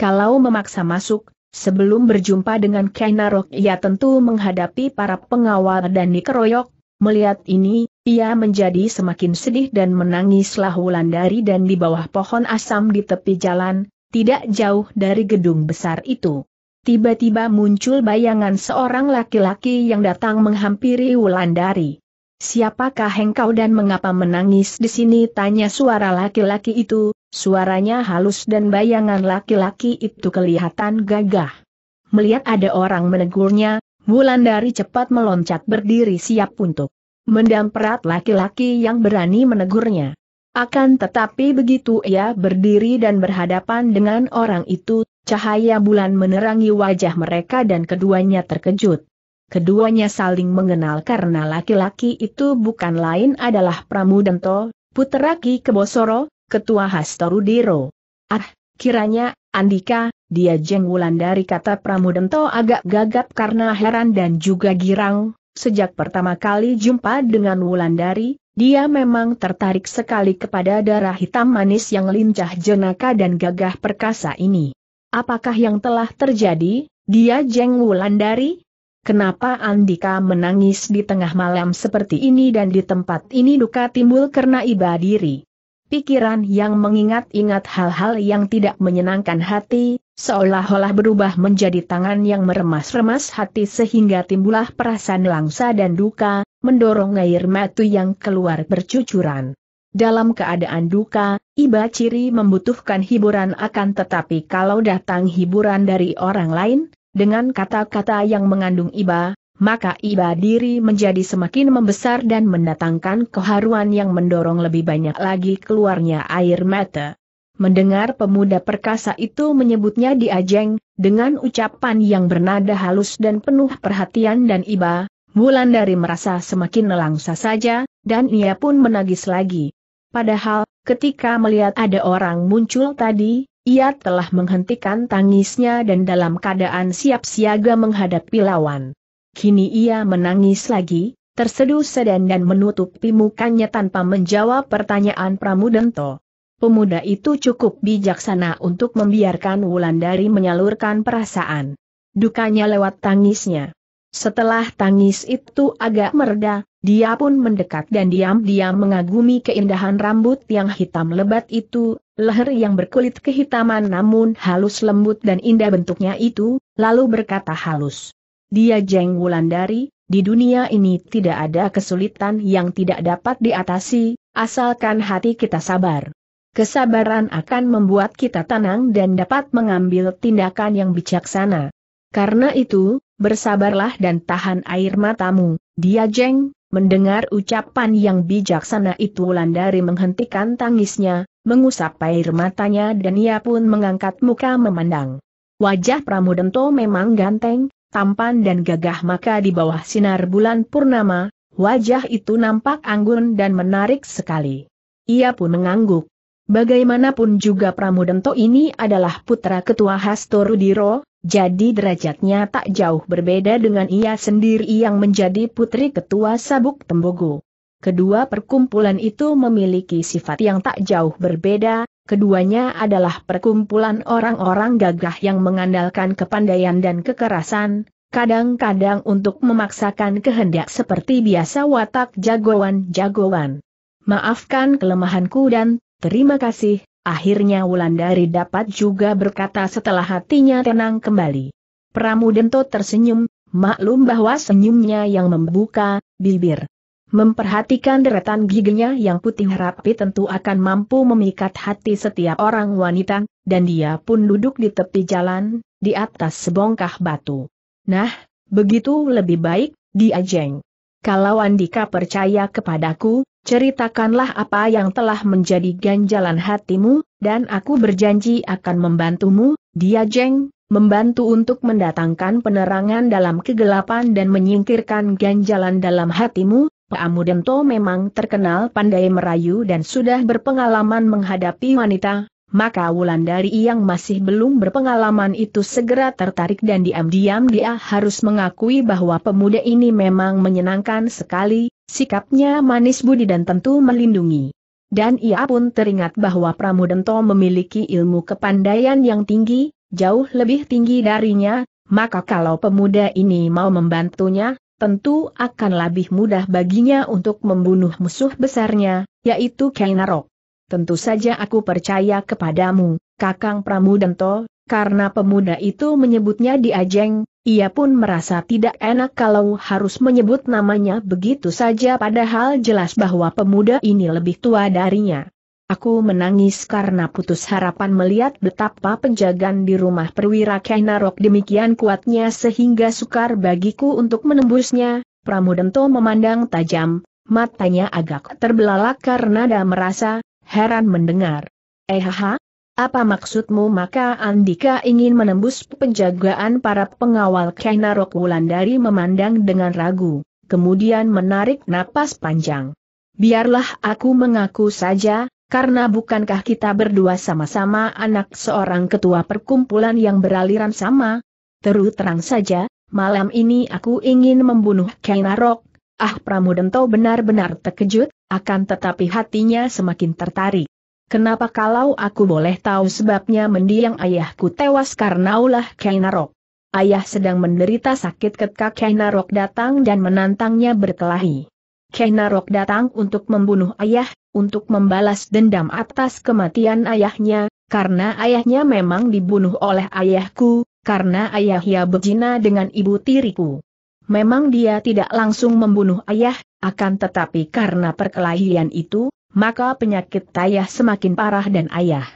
Kalau memaksa masuk, Sebelum berjumpa dengan Kainarok ia tentu menghadapi para pengawal dan dikeroyok, melihat ini, ia menjadi semakin sedih dan menangislah Wulandari dan di bawah pohon asam di tepi jalan, tidak jauh dari gedung besar itu. Tiba-tiba muncul bayangan seorang laki-laki yang datang menghampiri Wulandari. Siapakah engkau dan mengapa menangis di sini? Tanya suara laki-laki itu, Suaranya halus dan bayangan laki-laki itu kelihatan gagah. Melihat ada orang menegurnya, Wulandari cepat meloncat berdiri siap untuk mendamperat laki-laki yang berani menegurnya. Akan tetapi begitu ia berdiri dan berhadapan dengan orang itu, cahaya bulan menerangi wajah mereka dan keduanya terkejut. Keduanya saling mengenal karena laki-laki itu bukan lain adalah Pramudento, putra Ki Kebosoro, Ketua Hastorudiro. Ah, kiranya, Andika, dia Jeng dari kata Pramudento agak gagap karena heran dan juga girang, sejak pertama kali jumpa dengan Wulandari, dia memang tertarik sekali kepada darah hitam manis yang lincah jenaka dan gagah perkasa ini. Apakah yang telah terjadi, dia Jeng Wulandari? Kenapa Andika menangis di tengah malam seperti ini dan di tempat ini duka timbul karena iba diri? pikiran yang mengingat-ingat hal-hal yang tidak menyenangkan hati, seolah-olah berubah menjadi tangan yang meremas-remas hati sehingga timbullah perasaan langsa dan duka, mendorong air mata yang keluar bercucuran. Dalam keadaan duka, iba ciri membutuhkan hiburan akan tetapi kalau datang hiburan dari orang lain, dengan kata-kata yang mengandung iba, maka iba diri menjadi semakin membesar dan mendatangkan keharuan yang mendorong lebih banyak lagi keluarnya air mata. Mendengar pemuda perkasa itu menyebutnya di Ajeng, dengan ucapan yang bernada halus dan penuh perhatian dan iba, dari merasa semakin nelangsa saja, dan ia pun menagis lagi. Padahal, ketika melihat ada orang muncul tadi, ia telah menghentikan tangisnya dan dalam keadaan siap siaga menghadapi lawan. Kini ia menangis lagi, terseduh sedan dan menutupi mukanya tanpa menjawab pertanyaan Pramudento. Pemuda itu cukup bijaksana untuk membiarkan Wulandari menyalurkan perasaan. Dukanya lewat tangisnya. Setelah tangis itu agak mereda, dia pun mendekat dan diam-diam mengagumi keindahan rambut yang hitam lebat itu, leher yang berkulit kehitaman namun halus lembut dan indah bentuknya itu, lalu berkata halus. Dia Jeng Wulandari, di dunia ini tidak ada kesulitan yang tidak dapat diatasi, asalkan hati kita sabar. Kesabaran akan membuat kita tenang dan dapat mengambil tindakan yang bijaksana. Karena itu, bersabarlah dan tahan air matamu, dia Jeng, Mendengar ucapan yang bijaksana itu Wulandari menghentikan tangisnya, mengusap air matanya dan ia pun mengangkat muka memandang. Wajah Pramudento memang ganteng, tampan dan gagah maka di bawah sinar bulan purnama, wajah itu nampak anggun dan menarik sekali. Ia pun mengangguk. Bagaimanapun juga Pramudento ini adalah putra ketua Hastorudiro, jadi derajatnya tak jauh berbeda dengan ia sendiri yang menjadi putri ketua Sabuk Tembogo. Kedua perkumpulan itu memiliki sifat yang tak jauh berbeda, Keduanya adalah perkumpulan orang-orang gagah yang mengandalkan kepandaian dan kekerasan, kadang-kadang untuk memaksakan kehendak seperti biasa watak jagoan-jagoan. Maafkan kelemahanku dan terima kasih, akhirnya Wulandari dapat juga berkata setelah hatinya tenang kembali. Pramudento tersenyum, maklum bahwa senyumnya yang membuka, bibir. Memperhatikan deretan giginya yang putih rapi tentu akan mampu memikat hati setiap orang wanita, dan dia pun duduk di tepi jalan, di atas sebongkah batu. Nah, begitu lebih baik, diajeng. Kalau Andika percaya kepadaku, ceritakanlah apa yang telah menjadi ganjalan hatimu, dan aku berjanji akan membantumu, diajeng, membantu untuk mendatangkan penerangan dalam kegelapan dan menyingkirkan ganjalan dalam hatimu, Pak Mudento memang terkenal pandai merayu dan sudah berpengalaman menghadapi wanita, maka Wulandari yang masih belum berpengalaman itu segera tertarik dan diam-diam dia harus mengakui bahwa pemuda ini memang menyenangkan sekali, sikapnya manis budi dan tentu melindungi. Dan ia pun teringat bahwa Pramudento memiliki ilmu kepandaian yang tinggi, jauh lebih tinggi darinya, maka kalau pemuda ini mau membantunya, tentu akan lebih mudah baginya untuk membunuh musuh besarnya, yaitu Kainarok. Tentu saja aku percaya kepadamu, Kakang Pramudanto, karena pemuda itu menyebutnya di Ajeng, ia pun merasa tidak enak kalau harus menyebut namanya begitu saja padahal jelas bahwa pemuda ini lebih tua darinya. Aku menangis karena putus harapan melihat betapa penjagaan di rumah perwira Kainarok demikian kuatnya sehingga sukar bagiku untuk menembusnya. Pramudento memandang tajam, matanya agak terbelalak karena dia merasa heran mendengar. Ehaha, eh, apa maksudmu maka Andika ingin menembus penjagaan para pengawal Kainarok Wulandari memandang dengan ragu, kemudian menarik napas panjang. Biarlah aku mengaku saja, karena bukankah kita berdua sama-sama anak seorang ketua perkumpulan yang beraliran sama? Terus terang saja, malam ini aku ingin membunuh Kainarok. Ah Pramudento benar-benar terkejut, akan tetapi hatinya semakin tertarik. Kenapa kalau aku boleh tahu sebabnya mendiang ayahku tewas karena ulah Kainarok? Ayah sedang menderita sakit ketika Kainarok datang dan menantangnya berkelahi. Kainarok datang untuk membunuh ayah, untuk membalas dendam atas kematian ayahnya, karena ayahnya memang dibunuh oleh ayahku, karena ayahnya berzina dengan ibu tiriku. Memang dia tidak langsung membunuh ayah, akan tetapi karena perkelahian itu, maka penyakit ayah semakin parah dan ayah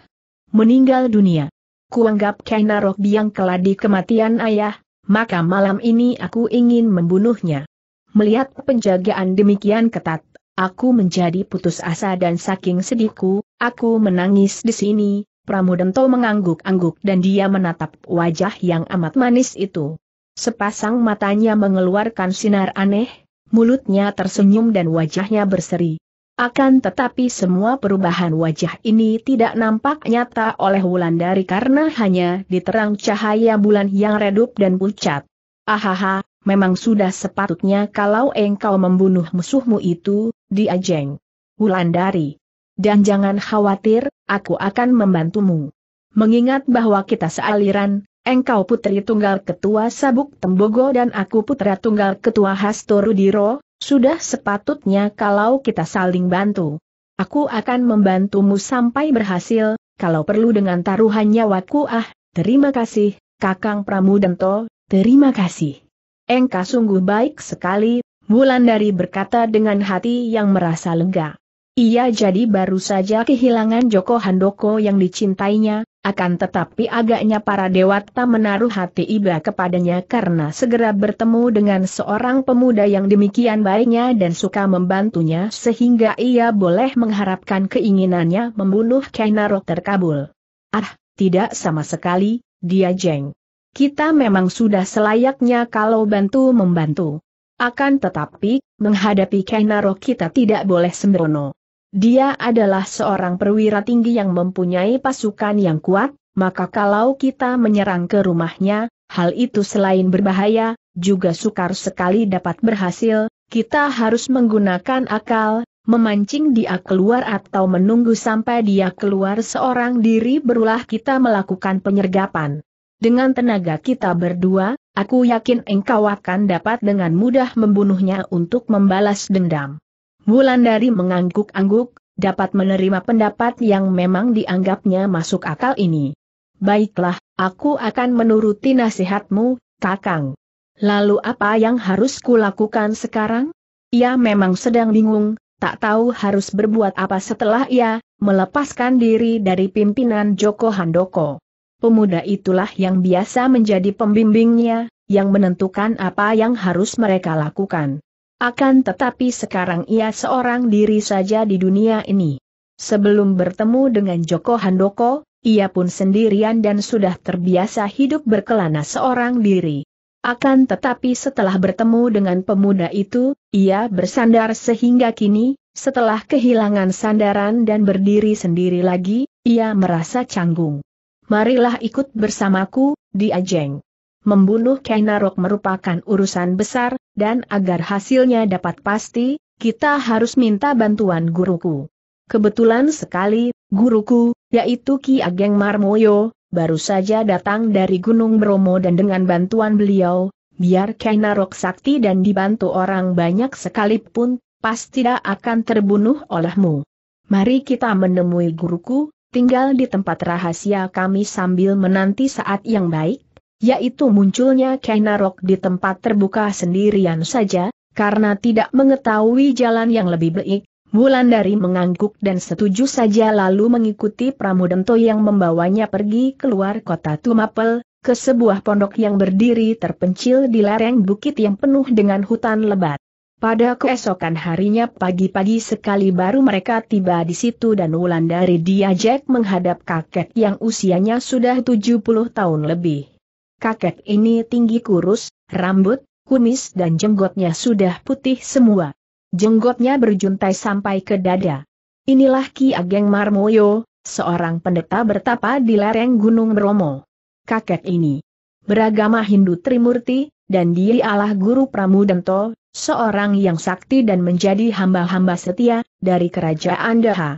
meninggal dunia. Kuanggap Kainarok biang keladi kematian ayah, maka malam ini aku ingin membunuhnya. Melihat penjagaan demikian ketat, Aku menjadi putus asa dan saking sedihku, aku menangis di sini, Pramudento mengangguk-angguk dan dia menatap wajah yang amat manis itu. Sepasang matanya mengeluarkan sinar aneh, mulutnya tersenyum dan wajahnya berseri. Akan tetapi semua perubahan wajah ini tidak nampak nyata oleh Wulandari karena hanya diterang cahaya bulan yang redup dan pucat. Ahaha, memang sudah sepatutnya kalau engkau membunuh musuhmu itu, di Ajeng. Wulandari. Dan jangan khawatir, aku akan membantumu. Mengingat bahwa kita sealiran, engkau putri tunggal ketua Sabuk Tembogo dan aku putra tunggal ketua Hastorudiro, sudah sepatutnya kalau kita saling bantu. Aku akan membantumu sampai berhasil, kalau perlu dengan taruhan nyawaku ah, terima kasih, Kakang Pramudento, terima kasih. Engkau sungguh baik sekali, Bulan dari berkata dengan hati yang merasa lega. Ia jadi baru saja kehilangan Joko Handoko yang dicintainya, akan tetapi agaknya para dewata menaruh hati iba kepadanya karena segera bertemu dengan seorang pemuda yang demikian baiknya dan suka membantunya sehingga ia boleh mengharapkan keinginannya membunuh Kainaro terkabul. Ah, tidak sama sekali, dia jeng. Kita memang sudah selayaknya kalau bantu-membantu. Akan tetapi, menghadapi Kainaro kita tidak boleh sembrono. Dia adalah seorang perwira tinggi yang mempunyai pasukan yang kuat, maka kalau kita menyerang ke rumahnya, hal itu selain berbahaya, juga sukar sekali dapat berhasil, kita harus menggunakan akal, memancing dia keluar atau menunggu sampai dia keluar seorang diri berulah kita melakukan penyergapan. Dengan tenaga kita berdua, Aku yakin engkau akan dapat dengan mudah membunuhnya untuk membalas dendam. Wulandari mengangguk-angguk, dapat menerima pendapat yang memang dianggapnya masuk akal ini. Baiklah, aku akan menuruti nasihatmu, Kakang. Lalu apa yang harus kulakukan sekarang? Ia memang sedang bingung, tak tahu harus berbuat apa setelah ia melepaskan diri dari pimpinan Joko Handoko pemuda itulah yang biasa menjadi pembimbingnya, yang menentukan apa yang harus mereka lakukan. Akan tetapi sekarang ia seorang diri saja di dunia ini. Sebelum bertemu dengan Joko Handoko, ia pun sendirian dan sudah terbiasa hidup berkelana seorang diri. Akan tetapi setelah bertemu dengan pemuda itu, ia bersandar sehingga kini, setelah kehilangan sandaran dan berdiri sendiri lagi, ia merasa canggung marilah ikut bersamaku, diajeng. Membunuh Kainarok merupakan urusan besar, dan agar hasilnya dapat pasti, kita harus minta bantuan guruku. Kebetulan sekali, guruku, yaitu Ki Ageng Marmoyo, baru saja datang dari Gunung Bromo dan dengan bantuan beliau, biar Kainarok sakti dan dibantu orang banyak sekalipun, pasti tidak akan terbunuh olehmu. Mari kita menemui guruku, tinggal di tempat rahasia kami sambil menanti saat yang baik, yaitu munculnya Kainarok di tempat terbuka sendirian saja, karena tidak mengetahui jalan yang lebih baik. Wulandari mengangguk dan setuju saja lalu mengikuti Pramudento yang membawanya pergi keluar kota Tumapel, ke sebuah pondok yang berdiri terpencil di lereng bukit yang penuh dengan hutan lebat. Pada keesokan harinya pagi-pagi sekali baru mereka tiba di situ dan Wulandari diajak menghadap kakek yang usianya sudah 70 tahun lebih. Kakek ini tinggi kurus, rambut, kumis dan jenggotnya sudah putih semua. Jenggotnya berjuntai sampai ke dada. Inilah Ki Ageng Marmoyo, seorang pendeta bertapa di lereng Gunung Bromo. Kakek ini beragama Hindu Trimurti, dan dialah guru Pramudento, seorang yang sakti dan menjadi hamba-hamba setia, dari kerajaan Daha.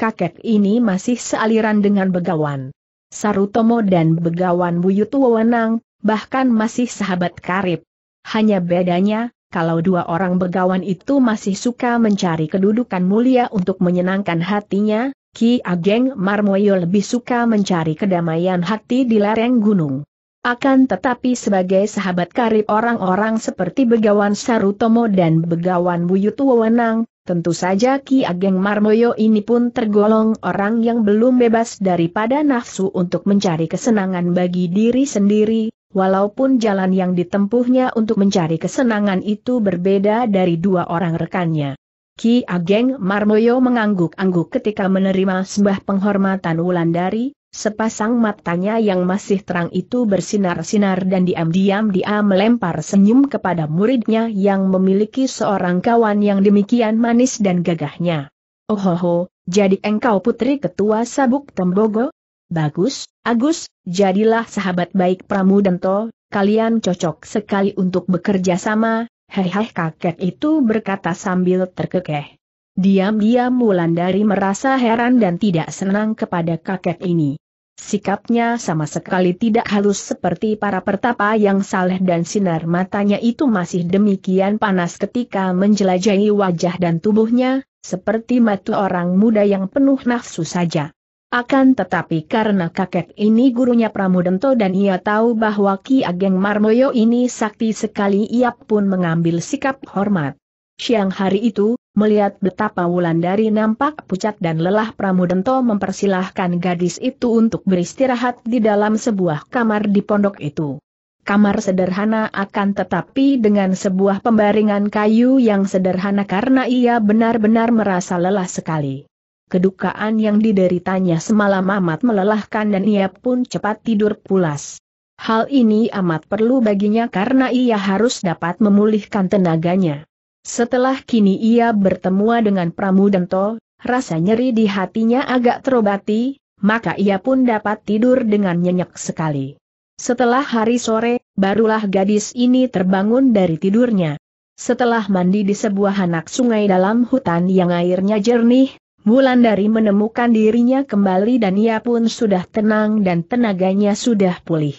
Kakek ini masih sealiran dengan Begawan. Sarutomo dan Begawan Buyut Wewenang, bahkan masih sahabat karib. Hanya bedanya, kalau dua orang Begawan itu masih suka mencari kedudukan mulia untuk menyenangkan hatinya, Ki Ageng Marmoyo lebih suka mencari kedamaian hati di lereng gunung. Akan tetapi sebagai sahabat karib orang-orang seperti Begawan Sarutomo dan Begawan Buyut Wewenang, tentu saja Ki Ageng Marmoyo ini pun tergolong orang yang belum bebas daripada nafsu untuk mencari kesenangan bagi diri sendiri, walaupun jalan yang ditempuhnya untuk mencari kesenangan itu berbeda dari dua orang rekannya. Ki Ageng Marmoyo mengangguk-angguk ketika menerima sembah penghormatan Wulandari, Sepasang matanya yang masih terang itu bersinar-sinar dan diam-diam dia melempar senyum kepada muridnya yang memiliki seorang kawan yang demikian manis dan gagahnya. Ohoho, jadi engkau putri ketua sabuk Tembogo? Bagus, Agus, jadilah sahabat baik pramu dan tol. kalian cocok sekali untuk bekerja sama, Hehehe, kakek itu berkata sambil terkekeh. Diam-diam Mulandari merasa heran dan tidak senang kepada kakek ini. Sikapnya sama sekali tidak halus seperti para pertapa yang saleh dan sinar matanya itu masih demikian panas ketika menjelajahi wajah dan tubuhnya, seperti mata orang muda yang penuh nafsu saja. Akan tetapi karena kakek ini gurunya Pramudento dan ia tahu bahwa Ki Ageng Marmoyo ini sakti sekali ia pun mengambil sikap hormat. Siang hari itu, melihat betapa Wulandari nampak pucat dan lelah Pramudento mempersilahkan gadis itu untuk beristirahat di dalam sebuah kamar di pondok itu. Kamar sederhana akan tetapi dengan sebuah pembaringan kayu yang sederhana karena ia benar-benar merasa lelah sekali. Kedukaan yang dideritanya semalam amat melelahkan dan ia pun cepat tidur pulas. Hal ini amat perlu baginya karena ia harus dapat memulihkan tenaganya. Setelah kini ia bertemu dengan Pramudento, rasa nyeri di hatinya agak terobati, maka ia pun dapat tidur dengan nyenyak sekali. Setelah hari sore, barulah gadis ini terbangun dari tidurnya. Setelah mandi di sebuah anak sungai dalam hutan yang airnya jernih, dari menemukan dirinya kembali dan ia pun sudah tenang dan tenaganya sudah pulih.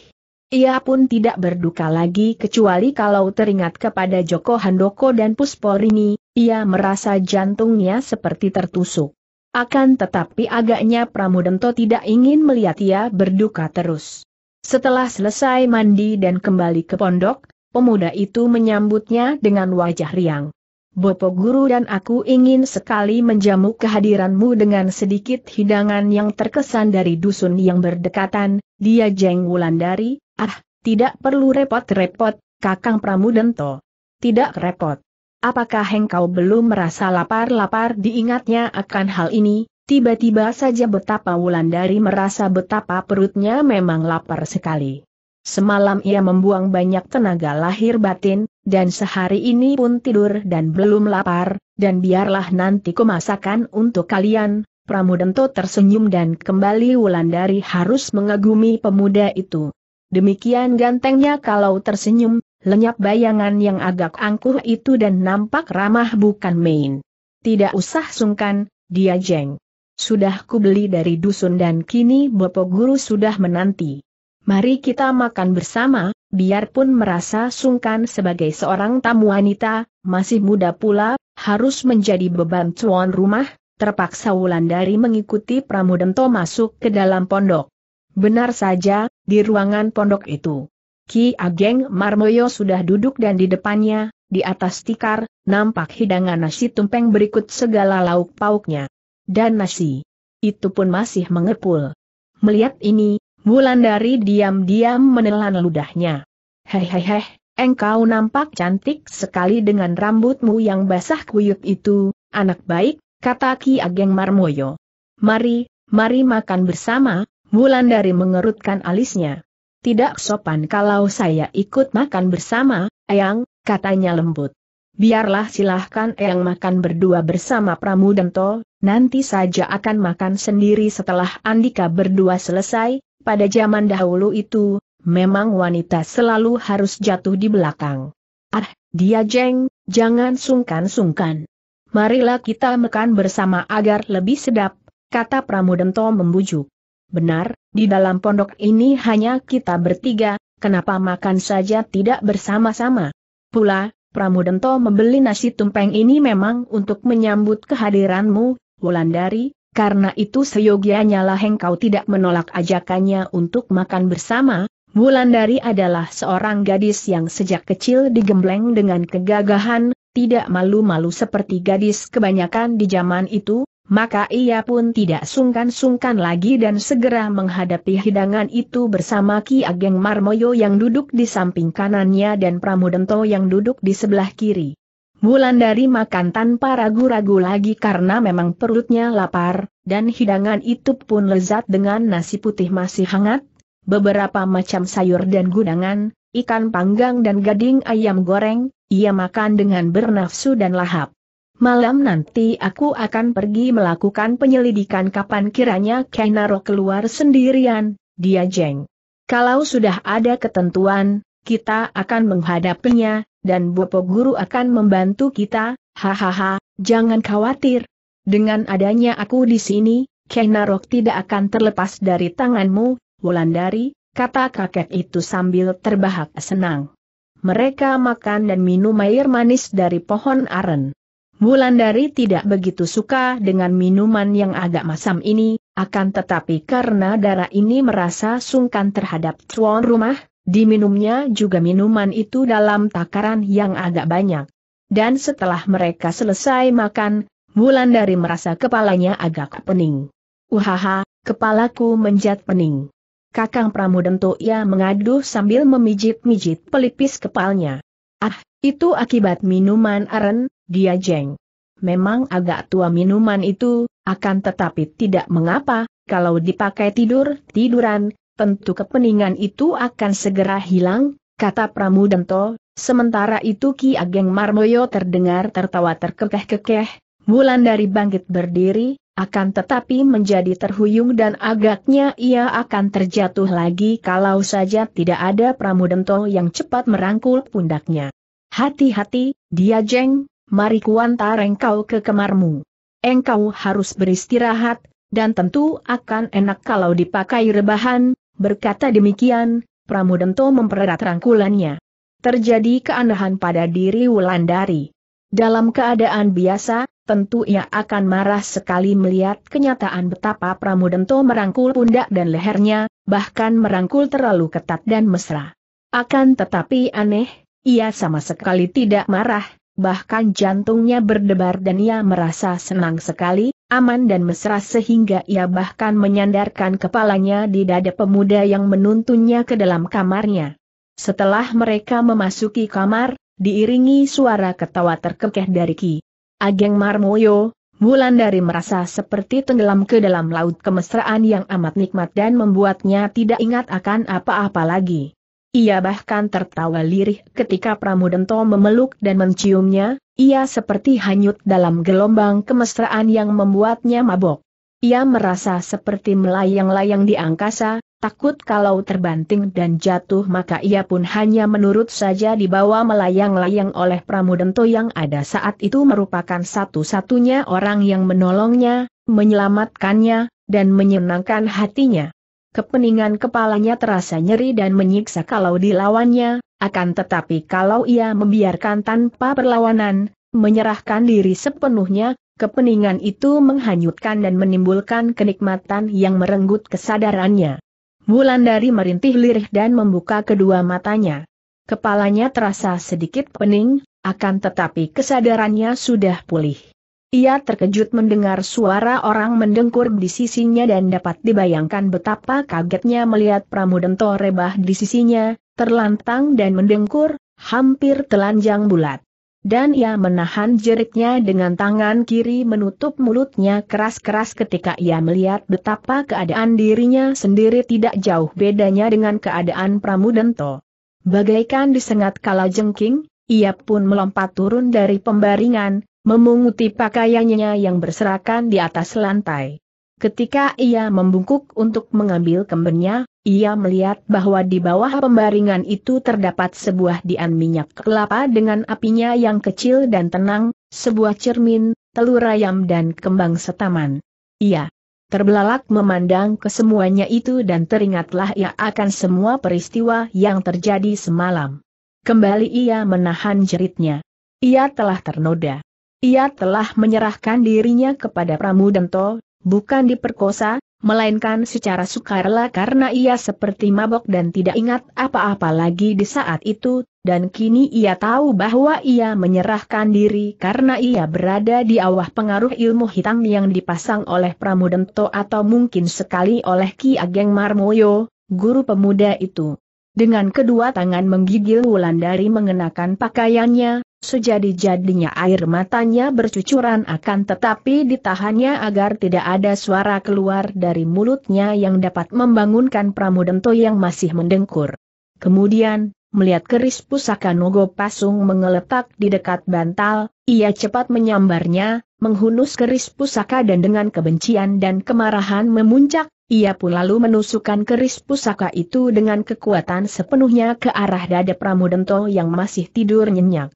Ia pun tidak berduka lagi kecuali kalau teringat kepada Joko Handoko dan Pusporini, ia merasa jantungnya seperti tertusuk. Akan tetapi agaknya Pramudento tidak ingin melihat ia berduka terus. Setelah selesai mandi dan kembali ke pondok, pemuda itu menyambutnya dengan wajah riang. Bopo Guru dan aku ingin sekali menjamu kehadiranmu dengan sedikit hidangan yang terkesan dari dusun yang berdekatan, dia Jeng Wulandari, Ah, tidak perlu repot-repot, Kakang Pramudento. Tidak repot. Apakah engkau belum merasa lapar-lapar diingatnya akan hal ini? Tiba-tiba saja betapa Wulandari merasa betapa perutnya memang lapar sekali. Semalam ia membuang banyak tenaga lahir batin, dan sehari ini pun tidur dan belum lapar, dan biarlah nanti kumasakan untuk kalian. Pramudento tersenyum dan kembali Wulandari harus mengagumi pemuda itu. Demikian gantengnya kalau tersenyum, lenyap bayangan yang agak angkuh itu dan nampak ramah bukan main. Tidak usah sungkan, dia jeng. Sudah kubeli dari dusun dan kini Bopo Guru sudah menanti. Mari kita makan bersama, biarpun merasa sungkan sebagai seorang tamu wanita, masih muda pula, harus menjadi beban tuan rumah, terpaksa Wulandari mengikuti Pramudento masuk ke dalam pondok. Benar saja, di ruangan pondok itu. Ki Ageng Marmoyo sudah duduk dan di depannya, di atas tikar, nampak hidangan nasi tumpeng berikut segala lauk pauknya. Dan nasi. Itu pun masih mengepul. Melihat ini, dari diam-diam menelan ludahnya. Hehehe, engkau nampak cantik sekali dengan rambutmu yang basah kuyup itu, anak baik, kata Ki Ageng Marmoyo. Mari, mari makan bersama, bulan dari mengerutkan alisnya. Tidak sopan kalau saya ikut makan bersama, Eyang, katanya lembut. Biarlah silahkan Eyang makan berdua bersama Pramudento, nanti saja akan makan sendiri setelah Andika berdua selesai, pada zaman dahulu itu, memang wanita selalu harus jatuh di belakang. Ah, dia jeng, jangan sungkan-sungkan. Marilah kita makan bersama agar lebih sedap, kata Pramudento membujuk. Benar, di dalam pondok ini hanya kita bertiga, kenapa makan saja tidak bersama-sama? Pula, Pramudento membeli nasi tumpeng ini memang untuk menyambut kehadiranmu, Wulandari, karena itu seyogianya lah engkau tidak menolak ajakannya untuk makan bersama, Wulandari adalah seorang gadis yang sejak kecil digembleng dengan kegagahan, tidak malu-malu seperti gadis kebanyakan di zaman itu, maka ia pun tidak sungkan-sungkan lagi dan segera menghadapi hidangan itu bersama Ki Ageng Marmoyo yang duduk di samping kanannya dan Pramudento yang duduk di sebelah kiri. Bulan dari makan tanpa ragu-ragu lagi karena memang perutnya lapar, dan hidangan itu pun lezat dengan nasi putih masih hangat, beberapa macam sayur dan gudangan, ikan panggang dan gading ayam goreng, ia makan dengan bernafsu dan lahap. Malam nanti aku akan pergi melakukan penyelidikan kapan kiranya Kainaro keluar sendirian, dia jeng. Kalau sudah ada ketentuan, kita akan menghadapinya, dan Bopo Guru akan membantu kita, hahaha, jangan khawatir. Dengan adanya aku di sini, Kainarok tidak akan terlepas dari tanganmu, Wulandari, kata kakek itu sambil terbahak senang. Mereka makan dan minum air manis dari pohon aren. Wulandari tidak begitu suka dengan minuman yang agak masam ini, akan tetapi karena darah ini merasa sungkan terhadap tuan rumah, diminumnya juga minuman itu dalam takaran yang agak banyak. Dan setelah mereka selesai makan, Wulandari merasa kepalanya agak pening. Uhaha, kepalaku menjat pening. Kakang Pramudento ia mengaduh sambil memijit-mijit pelipis kepalnya. Ah, itu akibat minuman aren, dia jeng. Memang agak tua minuman itu, akan tetapi tidak mengapa, kalau dipakai tidur-tiduran, tentu kepeningan itu akan segera hilang, kata Pramudento, sementara itu Ki Ageng Marmoyo terdengar tertawa terkekeh-kekeh, bulan dari bangkit berdiri, akan tetapi menjadi terhuyung dan agaknya ia akan terjatuh lagi kalau saja tidak ada Pramudento yang cepat merangkul pundaknya. Hati-hati, dia jeng, mari kuantar engkau ke kemarmu. Engkau harus beristirahat, dan tentu akan enak kalau dipakai rebahan, berkata demikian, Pramudento mempererat rangkulannya. Terjadi keanehan pada diri Wulandari. Dalam keadaan biasa, tentu ia akan marah sekali melihat kenyataan betapa Pramudento merangkul pundak dan lehernya, bahkan merangkul terlalu ketat dan mesra. Akan tetapi aneh, ia sama sekali tidak marah, bahkan jantungnya berdebar dan ia merasa senang sekali, aman dan mesra sehingga ia bahkan menyandarkan kepalanya di dada pemuda yang menuntunnya ke dalam kamarnya. Setelah mereka memasuki kamar, diiringi suara ketawa terkekeh dari Ki. Ageng Marmoyo, Mulandari merasa seperti tenggelam ke dalam laut kemesraan yang amat nikmat dan membuatnya tidak ingat akan apa-apa lagi. Ia bahkan tertawa lirih ketika Pramudento memeluk dan menciumnya, ia seperti hanyut dalam gelombang kemesraan yang membuatnya mabok. Ia merasa seperti melayang-layang di angkasa, takut kalau terbanting dan jatuh maka ia pun hanya menurut saja dibawa melayang-layang oleh Pramudento yang ada saat itu merupakan satu-satunya orang yang menolongnya, menyelamatkannya, dan menyenangkan hatinya. Kepeningan kepalanya terasa nyeri dan menyiksa kalau dilawannya, akan tetapi kalau ia membiarkan tanpa perlawanan, menyerahkan diri sepenuhnya, kepeningan itu menghanyutkan dan menimbulkan kenikmatan yang merenggut kesadarannya. Bulan dari merintih lirih dan membuka kedua matanya. Kepalanya terasa sedikit pening, akan tetapi kesadarannya sudah pulih. Ia terkejut mendengar suara orang mendengkur di sisinya dan dapat dibayangkan betapa kagetnya melihat Pramudento rebah di sisinya, terlantang dan mendengkur, hampir telanjang bulat. Dan ia menahan jeritnya dengan tangan kiri menutup mulutnya keras-keras ketika ia melihat betapa keadaan dirinya sendiri tidak jauh bedanya dengan keadaan Pramudento. Bagaikan disengat kalajengking, ia pun melompat turun dari pembaringan, memunguti pakaiannya yang berserakan di atas lantai. Ketika ia membungkuk untuk mengambil kembennya, ia melihat bahwa di bawah pembaringan itu terdapat sebuah dian minyak kelapa dengan apinya yang kecil dan tenang, sebuah cermin, telur ayam dan kembang setaman. Ia terbelalak memandang kesemuanya itu dan teringatlah ia akan semua peristiwa yang terjadi semalam. Kembali ia menahan jeritnya. Ia telah ternoda. Ia telah menyerahkan dirinya kepada Pramudanto, bukan diperkosa, melainkan secara sukarela karena ia seperti mabok dan tidak ingat apa-apa lagi di saat itu, dan kini ia tahu bahwa ia menyerahkan diri karena ia berada di awah pengaruh ilmu hitam yang dipasang oleh Pramudanto atau mungkin sekali oleh Ki Ageng Marmoyo, guru pemuda itu. Dengan kedua tangan menggigil Wulandari mengenakan pakaiannya, Sejadi-jadinya air matanya bercucuran akan tetapi ditahannya agar tidak ada suara keluar dari mulutnya yang dapat membangunkan Pramudento yang masih mendengkur. Kemudian, melihat keris pusaka Nogo Pasung mengeletak di dekat bantal, ia cepat menyambarnya, menghunus keris pusaka dan dengan kebencian dan kemarahan memuncak, ia pun lalu menusukkan keris pusaka itu dengan kekuatan sepenuhnya ke arah dada Pramudento yang masih tidur nyenyak.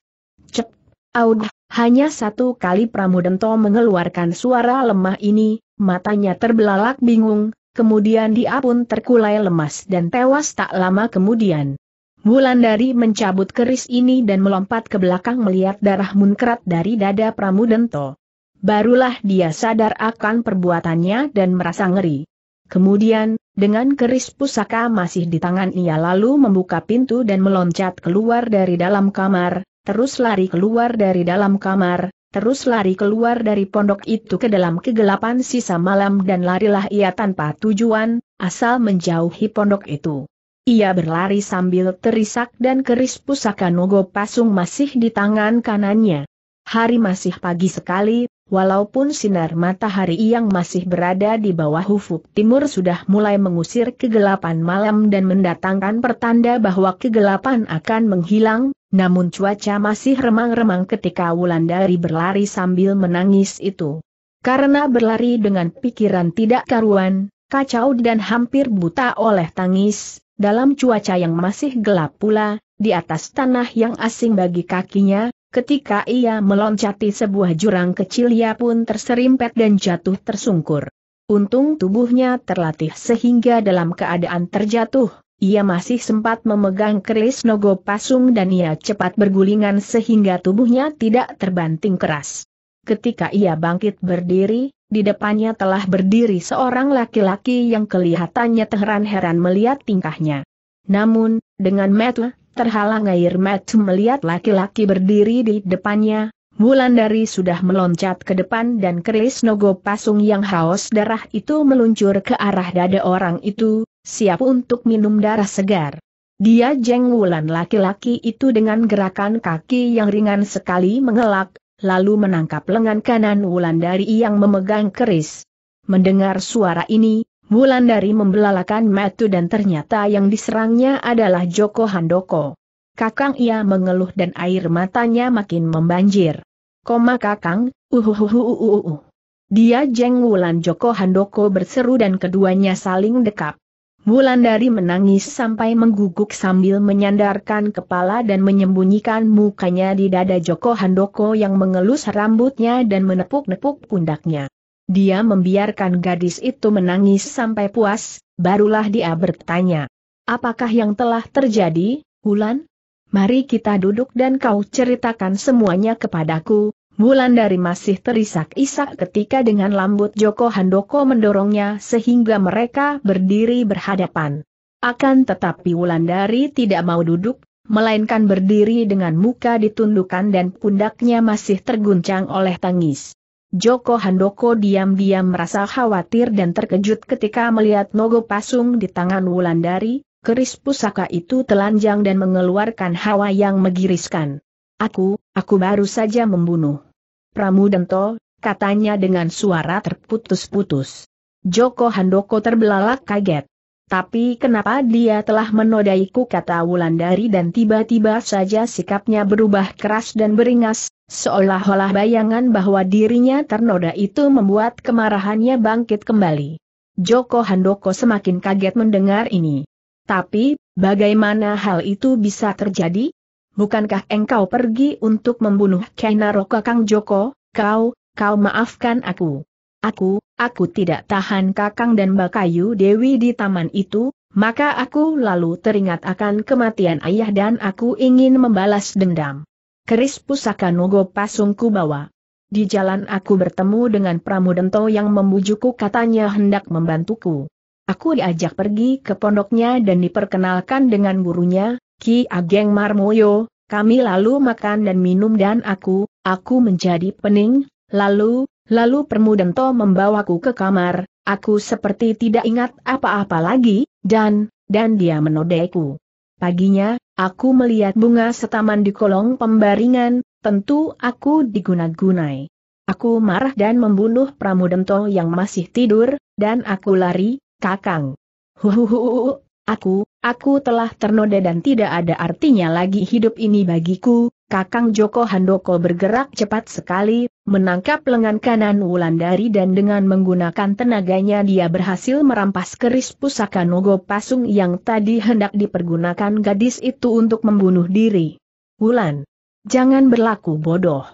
Cep! Aud! Hanya satu kali Pramudento mengeluarkan suara lemah ini, matanya terbelalak bingung, kemudian dia pun terkulai lemas dan tewas tak lama kemudian. Wulandari mencabut keris ini dan melompat ke belakang melihat darah munkrat dari dada Pramudento. Barulah dia sadar akan perbuatannya dan merasa ngeri. Kemudian, dengan keris pusaka masih di tangan ia lalu membuka pintu dan meloncat keluar dari dalam kamar, terus lari keluar dari dalam kamar, terus lari keluar dari pondok itu ke dalam kegelapan sisa malam dan larilah ia tanpa tujuan, asal menjauhi pondok itu. Ia berlari sambil terisak dan keris pusaka Nogo Pasung masih di tangan kanannya. Hari masih pagi sekali, Walaupun sinar matahari yang masih berada di bawah ufuk timur sudah mulai mengusir kegelapan malam dan mendatangkan pertanda bahwa kegelapan akan menghilang, namun cuaca masih remang-remang ketika Wulandari berlari sambil menangis itu. Karena berlari dengan pikiran tidak karuan, kacau dan hampir buta oleh tangis, dalam cuaca yang masih gelap pula, di atas tanah yang asing bagi kakinya, Ketika ia meloncati sebuah jurang kecil ia pun terserimpet dan jatuh tersungkur. Untung tubuhnya terlatih sehingga dalam keadaan terjatuh, ia masih sempat memegang keris nogo pasung dan ia cepat bergulingan sehingga tubuhnya tidak terbanting keras. Ketika ia bangkit berdiri, di depannya telah berdiri seorang laki-laki yang kelihatannya terheran-heran melihat tingkahnya. Namun, dengan metu, terhalang air mata melihat laki-laki berdiri di depannya, Dari sudah meloncat ke depan dan keris nogo pasung yang haus darah itu meluncur ke arah dada orang itu, siap untuk minum darah segar. Dia jenggulan laki-laki itu dengan gerakan kaki yang ringan sekali mengelak, lalu menangkap lengan kanan Wulandari yang memegang keris. Mendengar suara ini, dari membelalakan matu dan ternyata yang diserangnya adalah Joko Handoko. Kakang ia mengeluh dan air matanya makin membanjir. Koma kakang, uhuhuhuhuhuhu. Dia jeng Wulan Joko Handoko berseru dan keduanya saling dekap. Dari menangis sampai mengguguk sambil menyandarkan kepala dan menyembunyikan mukanya di dada Joko Handoko yang mengelus rambutnya dan menepuk-nepuk pundaknya. Dia membiarkan gadis itu menangis sampai puas, barulah dia bertanya. Apakah yang telah terjadi, Wulan? Mari kita duduk dan kau ceritakan semuanya kepadaku. Wulan dari masih terisak-isak ketika dengan lambut Joko Handoko mendorongnya sehingga mereka berdiri berhadapan. Akan tetapi Wulan dari tidak mau duduk, melainkan berdiri dengan muka ditundukkan dan pundaknya masih terguncang oleh tangis. Joko Handoko diam-diam merasa khawatir dan terkejut ketika melihat Nogo Pasung di tangan Wulandari, keris pusaka itu telanjang dan mengeluarkan hawa yang menggiriskan. Aku, aku baru saja membunuh. Pramudento, katanya dengan suara terputus-putus. Joko Handoko terbelalak kaget. Tapi kenapa dia telah menodaiku kata Wulandari dan tiba-tiba saja sikapnya berubah keras dan beringas, Seolah-olah bayangan bahwa dirinya ternoda itu membuat kemarahannya bangkit kembali. Joko Handoko semakin kaget mendengar ini. Tapi, bagaimana hal itu bisa terjadi? Bukankah engkau pergi untuk membunuh Kainaroka Kang Joko? Kau, kau maafkan aku. Aku, aku tidak tahan Kakang dan Bakayu Dewi di taman itu, maka aku lalu teringat akan kematian ayah dan aku ingin membalas dendam keris pusaka Nogo Pasungku bawa. Di jalan aku bertemu dengan Pramudento yang membujukku katanya hendak membantuku. Aku diajak pergi ke pondoknya dan diperkenalkan dengan gurunya, Ki Ageng Marmoyo, kami lalu makan dan minum dan aku, aku menjadi pening, lalu, lalu pramudento membawaku ke kamar, aku seperti tidak ingat apa-apa lagi, dan, dan dia menodaiku. Paginya, Aku melihat bunga setaman di kolong pembaringan, tentu aku diguna-gunai. Aku marah dan membunuh Pramudento yang masih tidur, dan aku lari, kakang. Huhuhu, aku, aku telah ternoda dan tidak ada artinya lagi hidup ini bagiku, Kakang Joko Handoko bergerak cepat sekali, menangkap lengan kanan Wulandari dan dengan menggunakan tenaganya dia berhasil merampas keris pusaka Nogo Pasung yang tadi hendak dipergunakan gadis itu untuk membunuh diri. Wulan, jangan berlaku bodoh.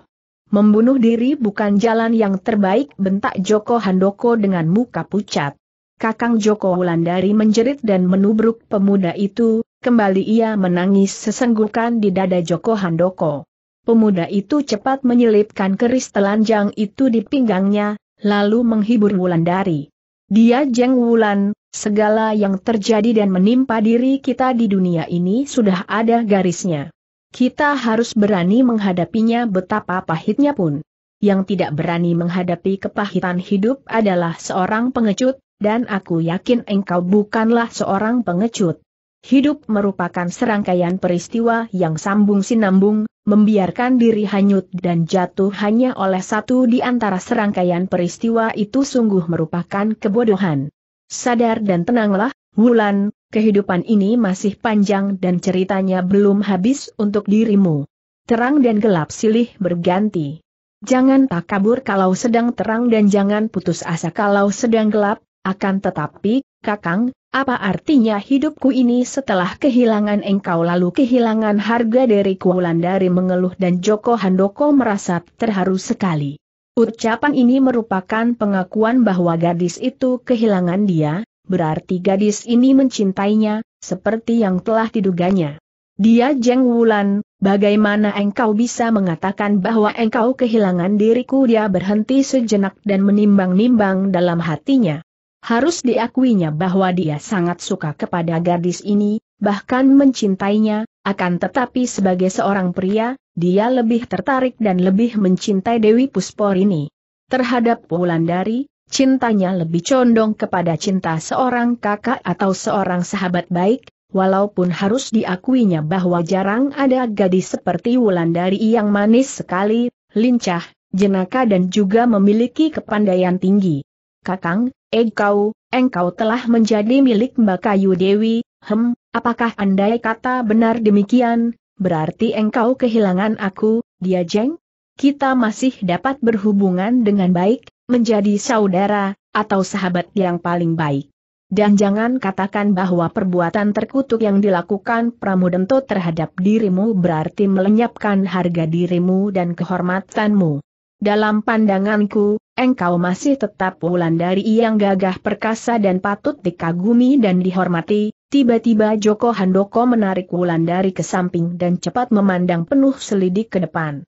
Membunuh diri bukan jalan yang terbaik bentak Joko Handoko dengan muka pucat. Kakang Joko Wulandari menjerit dan menubruk pemuda itu, Kembali ia menangis sesenggukan di dada Joko Handoko. Pemuda itu cepat menyelipkan keris telanjang itu di pinggangnya, lalu menghibur Wulandari. Dia jeng Wulan, segala yang terjadi dan menimpa diri kita di dunia ini sudah ada garisnya. Kita harus berani menghadapinya betapa pahitnya pun. Yang tidak berani menghadapi kepahitan hidup adalah seorang pengecut, dan aku yakin engkau bukanlah seorang pengecut. Hidup merupakan serangkaian peristiwa yang sambung sinambung, membiarkan diri hanyut dan jatuh hanya oleh satu di antara serangkaian peristiwa itu sungguh merupakan kebodohan. Sadar dan tenanglah, Wulan, kehidupan ini masih panjang dan ceritanya belum habis untuk dirimu. Terang dan gelap silih berganti. Jangan tak kabur kalau sedang terang dan jangan putus asa kalau sedang gelap, akan tetapi, Kakang, apa artinya hidupku ini setelah kehilangan engkau lalu kehilangan harga diriku dari mengeluh dan Joko Handoko merasa terharu sekali. Ucapan ini merupakan pengakuan bahwa gadis itu kehilangan dia, berarti gadis ini mencintainya, seperti yang telah diduganya. Dia Jeng Wulan, bagaimana engkau bisa mengatakan bahwa engkau kehilangan diriku dia berhenti sejenak dan menimbang-nimbang dalam hatinya. Harus diakuinya bahwa dia sangat suka kepada gadis ini, bahkan mencintainya, akan tetapi sebagai seorang pria, dia lebih tertarik dan lebih mencintai Dewi Puspor ini. Terhadap Wulandari, cintanya lebih condong kepada cinta seorang kakak atau seorang sahabat baik, walaupun harus diakuinya bahwa jarang ada gadis seperti Wulandari yang manis sekali, lincah, jenaka dan juga memiliki kepandaian tinggi. Kakang, engkau, engkau telah menjadi milik Mbak Kayu Dewi, hem, apakah andai kata benar demikian, berarti engkau kehilangan aku, dia jeng? Kita masih dapat berhubungan dengan baik, menjadi saudara, atau sahabat yang paling baik. Dan jangan katakan bahwa perbuatan terkutuk yang dilakukan Pramudento terhadap dirimu berarti melenyapkan harga dirimu dan kehormatanmu. Dalam pandanganku, engkau masih tetap wulan dari yang gagah perkasa dan patut dikagumi dan dihormati, tiba-tiba Joko Handoko menarik wulan dari ke samping dan cepat memandang penuh selidik ke depan.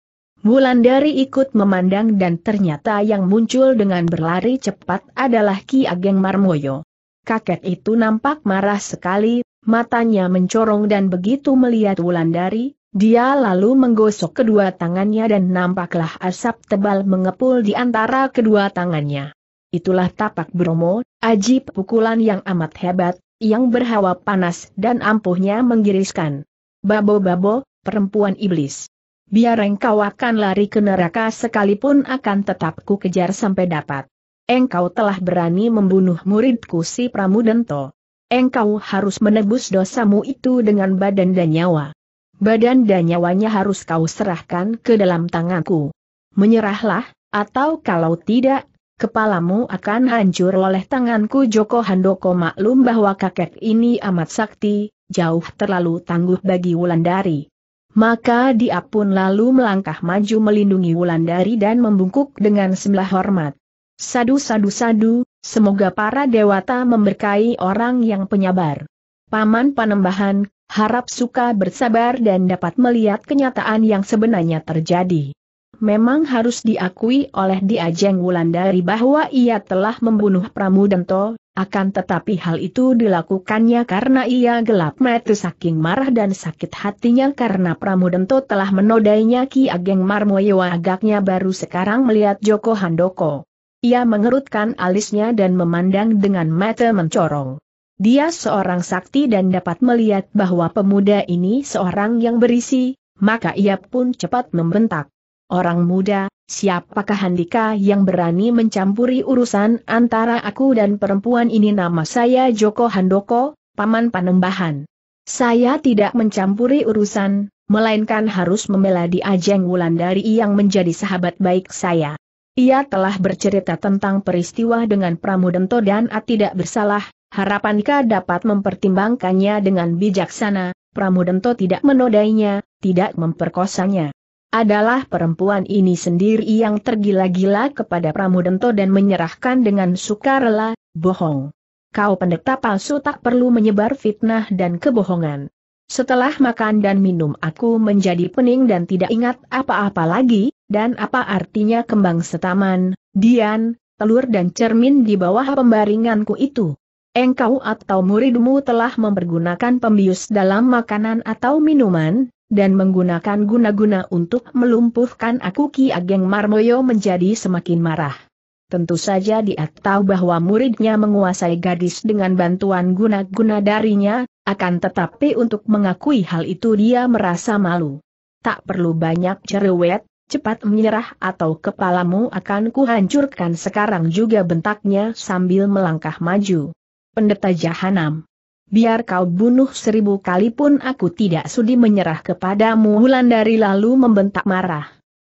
Wulandari ikut memandang dan ternyata yang muncul dengan berlari cepat adalah Ki Ageng Marmoyo. Kakek itu nampak marah sekali, matanya mencorong dan begitu melihat Wulandari, dia lalu menggosok kedua tangannya dan nampaklah asap tebal mengepul di antara kedua tangannya. Itulah tapak Bromo, ajib pukulan yang amat hebat, yang berhawa panas dan ampuhnya menggiriskan. Babo-babo, perempuan iblis. Biar engkau akan lari ke neraka sekalipun akan tetap ku kejar sampai dapat. Engkau telah berani membunuh muridku si Pramudento. Engkau harus menebus dosamu itu dengan badan dan nyawa. Badan dan nyawanya harus kau serahkan ke dalam tanganku. Menyerahlah, atau kalau tidak, kepalamu akan hancur oleh tanganku Joko Handoko maklum bahwa kakek ini amat sakti, jauh terlalu tangguh bagi Wulandari. Maka dia pun lalu melangkah maju melindungi Wulandari dan membungkuk dengan sembelah hormat. Sadu sadu sadu, semoga para dewata memberkahi orang yang penyabar. Paman Panembahan, Harap suka bersabar dan dapat melihat kenyataan yang sebenarnya terjadi. Memang harus diakui oleh Diajeng Wulandari bahwa ia telah membunuh Pramudento, akan tetapi hal itu dilakukannya karena ia gelap mata saking marah dan sakit hatinya karena Pramudento telah menodainya Ki Ageng Marmoyo agaknya baru sekarang melihat Joko Handoko. Ia mengerutkan alisnya dan memandang dengan mata mencorong. Dia seorang sakti dan dapat melihat bahwa pemuda ini seorang yang berisi, maka ia pun cepat membentak. Orang muda, siapakah Handika yang berani mencampuri urusan antara aku dan perempuan ini nama saya Joko Handoko, Paman Panembahan. Saya tidak mencampuri urusan, melainkan harus membela di Ajeng Wulandari yang menjadi sahabat baik saya. Ia telah bercerita tentang peristiwa dengan Pramudento dan A tidak bersalah, Harapankah dapat mempertimbangkannya dengan bijaksana, Pramudento tidak menodainya, tidak memperkosanya. Adalah perempuan ini sendiri yang tergila-gila kepada Pramudento dan menyerahkan dengan sukarela, bohong. Kau pendeta palsu tak perlu menyebar fitnah dan kebohongan. Setelah makan dan minum aku menjadi pening dan tidak ingat apa-apa lagi, dan apa artinya kembang setaman, dian, telur dan cermin di bawah pembaringanku itu engkau atau muridmu telah mempergunakan pembius dalam makanan atau minuman, dan menggunakan guna-guna untuk melumpuhkan aku Ki Ageng Marmoyo menjadi semakin marah. Tentu saja dia tahu bahwa muridnya menguasai gadis dengan bantuan guna-guna darinya, akan tetapi untuk mengakui hal itu dia merasa malu. Tak perlu banyak cerewet, cepat menyerah atau kepalamu akan kuhancurkan sekarang juga bentaknya sambil melangkah maju pendeta jahanam. Biar kau bunuh seribu kali pun aku tidak sudi menyerah kepadamu Dari lalu membentak marah.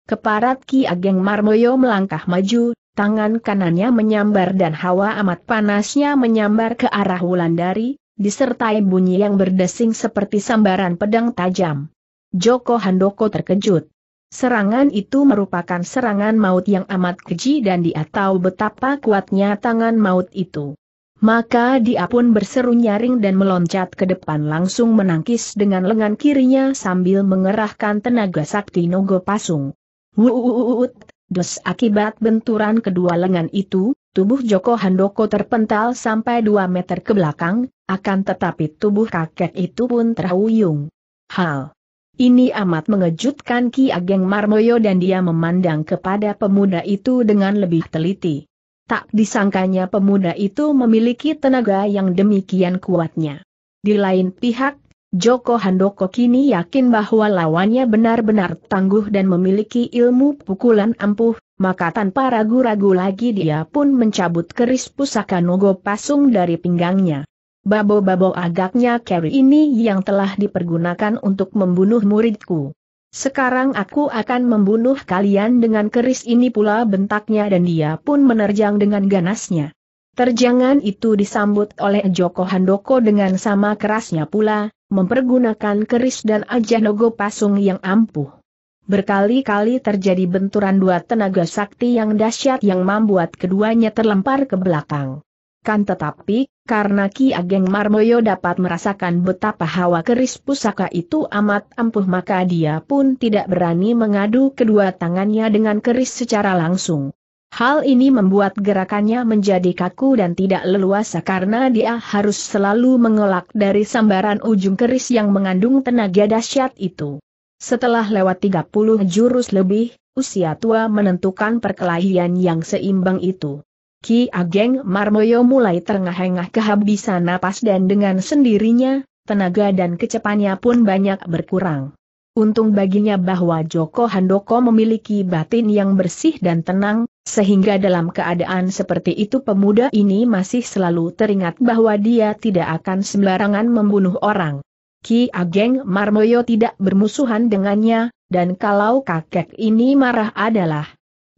Keparat Ki Ageng Marmoyo melangkah maju, tangan kanannya menyambar dan hawa amat panasnya menyambar ke arah Dari, disertai bunyi yang berdesing seperti sambaran pedang tajam. Joko Handoko terkejut. Serangan itu merupakan serangan maut yang amat keji dan dia tahu betapa kuatnya tangan maut itu. Maka dia pun berseru nyaring dan meloncat ke depan langsung menangkis dengan lengan kirinya sambil mengerahkan tenaga sakti Nogo Pasung. Wuuuut, des akibat benturan kedua lengan itu, tubuh Joko Handoko terpental sampai 2 meter ke belakang, akan tetapi tubuh kakek itu pun terhuyung. Hal ini amat mengejutkan Ki Ageng Marmoyo dan dia memandang kepada pemuda itu dengan lebih teliti. Tak disangkanya pemuda itu memiliki tenaga yang demikian kuatnya. Di lain pihak, Joko Handoko kini yakin bahwa lawannya benar-benar tangguh dan memiliki ilmu pukulan ampuh, maka tanpa ragu-ragu lagi dia pun mencabut keris pusaka Nogo Pasung dari pinggangnya. Babo-babo agaknya carry ini yang telah dipergunakan untuk membunuh muridku. Sekarang aku akan membunuh kalian dengan keris ini pula bentaknya dan dia pun menerjang dengan ganasnya. Terjangan itu disambut oleh Joko Handoko dengan sama kerasnya pula, mempergunakan keris dan ajanogo pasung yang ampuh. Berkali-kali terjadi benturan dua tenaga sakti yang dahsyat yang membuat keduanya terlempar ke belakang. Kan tetapi, karena Ki Ageng Marmoyo dapat merasakan betapa hawa keris pusaka itu amat ampuh maka dia pun tidak berani mengadu kedua tangannya dengan keris secara langsung. Hal ini membuat gerakannya menjadi kaku dan tidak leluasa karena dia harus selalu mengelak dari sambaran ujung keris yang mengandung tenaga dahsyat itu. Setelah lewat 30 jurus lebih, usia tua menentukan perkelahian yang seimbang itu. Ki Ageng Marmoyo mulai terengah-engah kehabisan napas dan dengan sendirinya, tenaga dan kecepannya pun banyak berkurang. Untung baginya bahwa Joko Handoko memiliki batin yang bersih dan tenang, sehingga dalam keadaan seperti itu pemuda ini masih selalu teringat bahwa dia tidak akan sembarangan membunuh orang. Ki Ageng Marmoyo tidak bermusuhan dengannya, dan kalau kakek ini marah adalah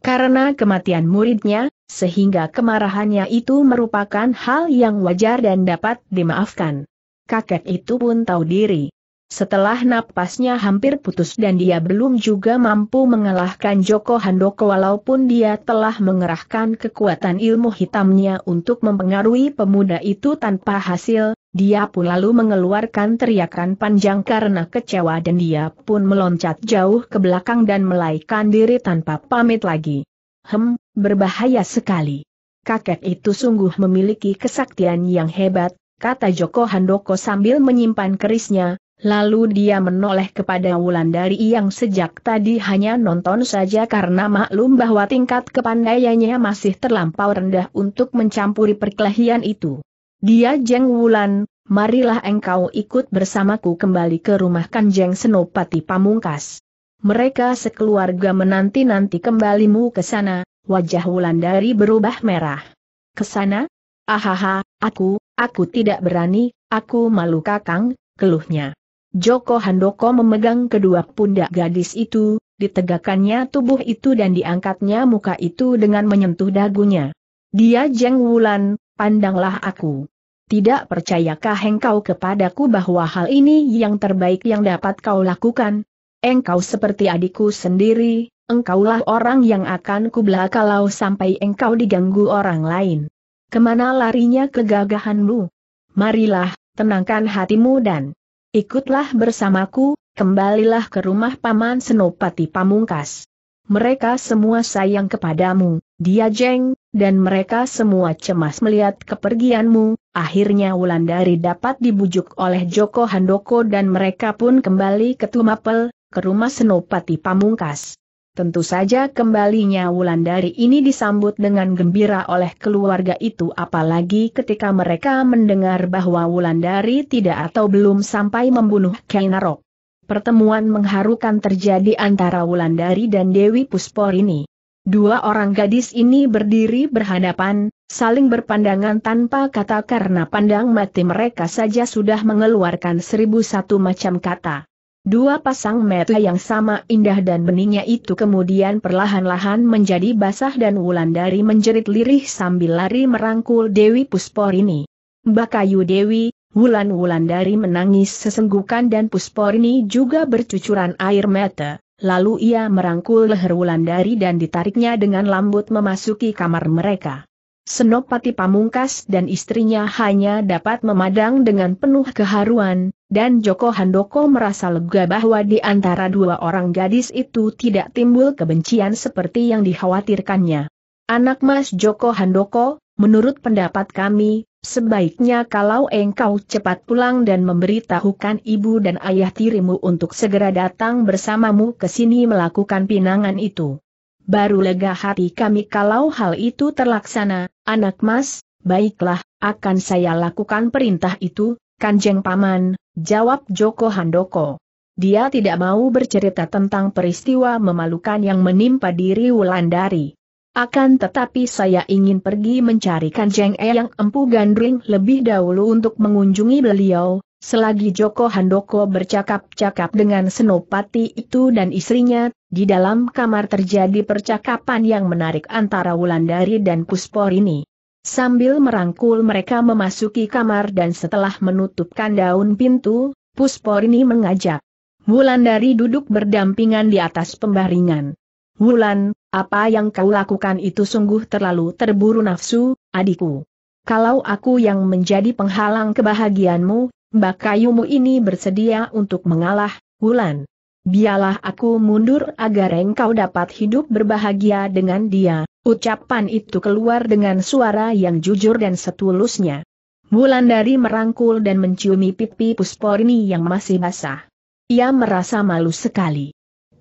karena kematian muridnya, sehingga kemarahannya itu merupakan hal yang wajar dan dapat dimaafkan. Kakek itu pun tahu diri. Setelah napasnya hampir putus dan dia belum juga mampu mengalahkan Joko Handoko walaupun dia telah mengerahkan kekuatan ilmu hitamnya untuk mempengaruhi pemuda itu tanpa hasil, dia pun lalu mengeluarkan teriakan panjang karena kecewa dan dia pun meloncat jauh ke belakang dan melaikan diri tanpa pamit lagi. Hem, berbahaya sekali. Kakek itu sungguh memiliki kesaktian yang hebat, kata Joko Handoko sambil menyimpan kerisnya, Lalu dia menoleh kepada Wulandari yang sejak tadi hanya nonton saja karena maklum bahwa tingkat kepandaiannya masih terlampau rendah untuk mencampuri perkelahian itu. Dia Jeng Wulan, marilah engkau ikut bersamaku kembali ke rumah Kanjeng Senopati Pamungkas. Mereka sekeluarga menanti-nanti kembalimu ke sana, wajah Wulandari berubah merah. Ke sana? Ahaha, aku, aku tidak berani, aku malu kakang, keluhnya. Joko Handoko memegang kedua pundak gadis itu, ditegakkannya tubuh itu dan diangkatnya muka itu dengan menyentuh dagunya. Dia Jeng Wulan, pandanglah aku. Tidak percayakah engkau kepadaku bahwa hal ini yang terbaik yang dapat kau lakukan? Engkau seperti adikku sendiri, engkaulah orang yang akan kubelah kalau sampai engkau diganggu orang lain. Kemana larinya kegagahanmu? Marilah, tenangkan hatimu dan Ikutlah bersamaku, kembalilah ke rumah Paman Senopati Pamungkas. Mereka semua sayang kepadamu, dia jeng, dan mereka semua cemas melihat kepergianmu, akhirnya Wulandari dapat dibujuk oleh Joko Handoko dan mereka pun kembali ke Tumapel, ke rumah Senopati Pamungkas. Tentu saja kembalinya Wulandari ini disambut dengan gembira oleh keluarga itu apalagi ketika mereka mendengar bahwa Wulandari tidak atau belum sampai membunuh Kainarok. Pertemuan mengharukan terjadi antara Wulandari dan Dewi Puspor ini. Dua orang gadis ini berdiri berhadapan, saling berpandangan tanpa kata karena pandang mati mereka saja sudah mengeluarkan seribu satu macam kata. Dua pasang mata yang sama indah dan beningnya itu kemudian perlahan-lahan menjadi basah dan Wulandari menjerit lirih sambil lari merangkul Dewi Pusporini. Bakayu Dewi, Wulan Wulandari menangis sesenggukan dan Pusporini juga bercucuran air mata. Lalu ia merangkul leher Wulandari dan ditariknya dengan lambut memasuki kamar mereka. Senopati Pamungkas dan istrinya hanya dapat memandang dengan penuh keharuan, dan Joko Handoko merasa lega bahwa di antara dua orang gadis itu tidak timbul kebencian seperti yang dikhawatirkannya. Anak Mas Joko Handoko, menurut pendapat kami, sebaiknya kalau engkau cepat pulang dan memberitahukan ibu dan ayah tirimu untuk segera datang bersamamu ke sini melakukan pinangan itu. Baru lega hati kami kalau hal itu terlaksana, anak mas, baiklah, akan saya lakukan perintah itu, Kanjeng Paman, Jawab Joko Handoko. Dia tidak mau bercerita tentang peristiwa memalukan yang menimpa diri Wulandari. Akan tetapi saya ingin pergi mencari Kanjeng E yang empu gandring lebih dahulu untuk mengunjungi beliau, selagi Joko Handoko bercakap-cakap dengan Senopati itu dan istrinya, di dalam kamar terjadi percakapan yang menarik antara Wulandari dan Puspor ini. Sambil merangkul mereka memasuki kamar dan setelah menutupkan daun pintu, Pusporini mengajak. Wulan dari duduk berdampingan di atas pembaringan. Wulan, apa yang kau lakukan itu sungguh terlalu terburu nafsu, adikku. Kalau aku yang menjadi penghalang kebahagiaanmu, bakayumu ini bersedia untuk mengalah, Wulan. Biarlah aku mundur agar engkau dapat hidup berbahagia dengan dia, Ucapan itu keluar dengan suara yang jujur dan setulusnya. Wulandari merangkul dan menciumi pipi Pusporini yang masih basah. Ia merasa malu sekali.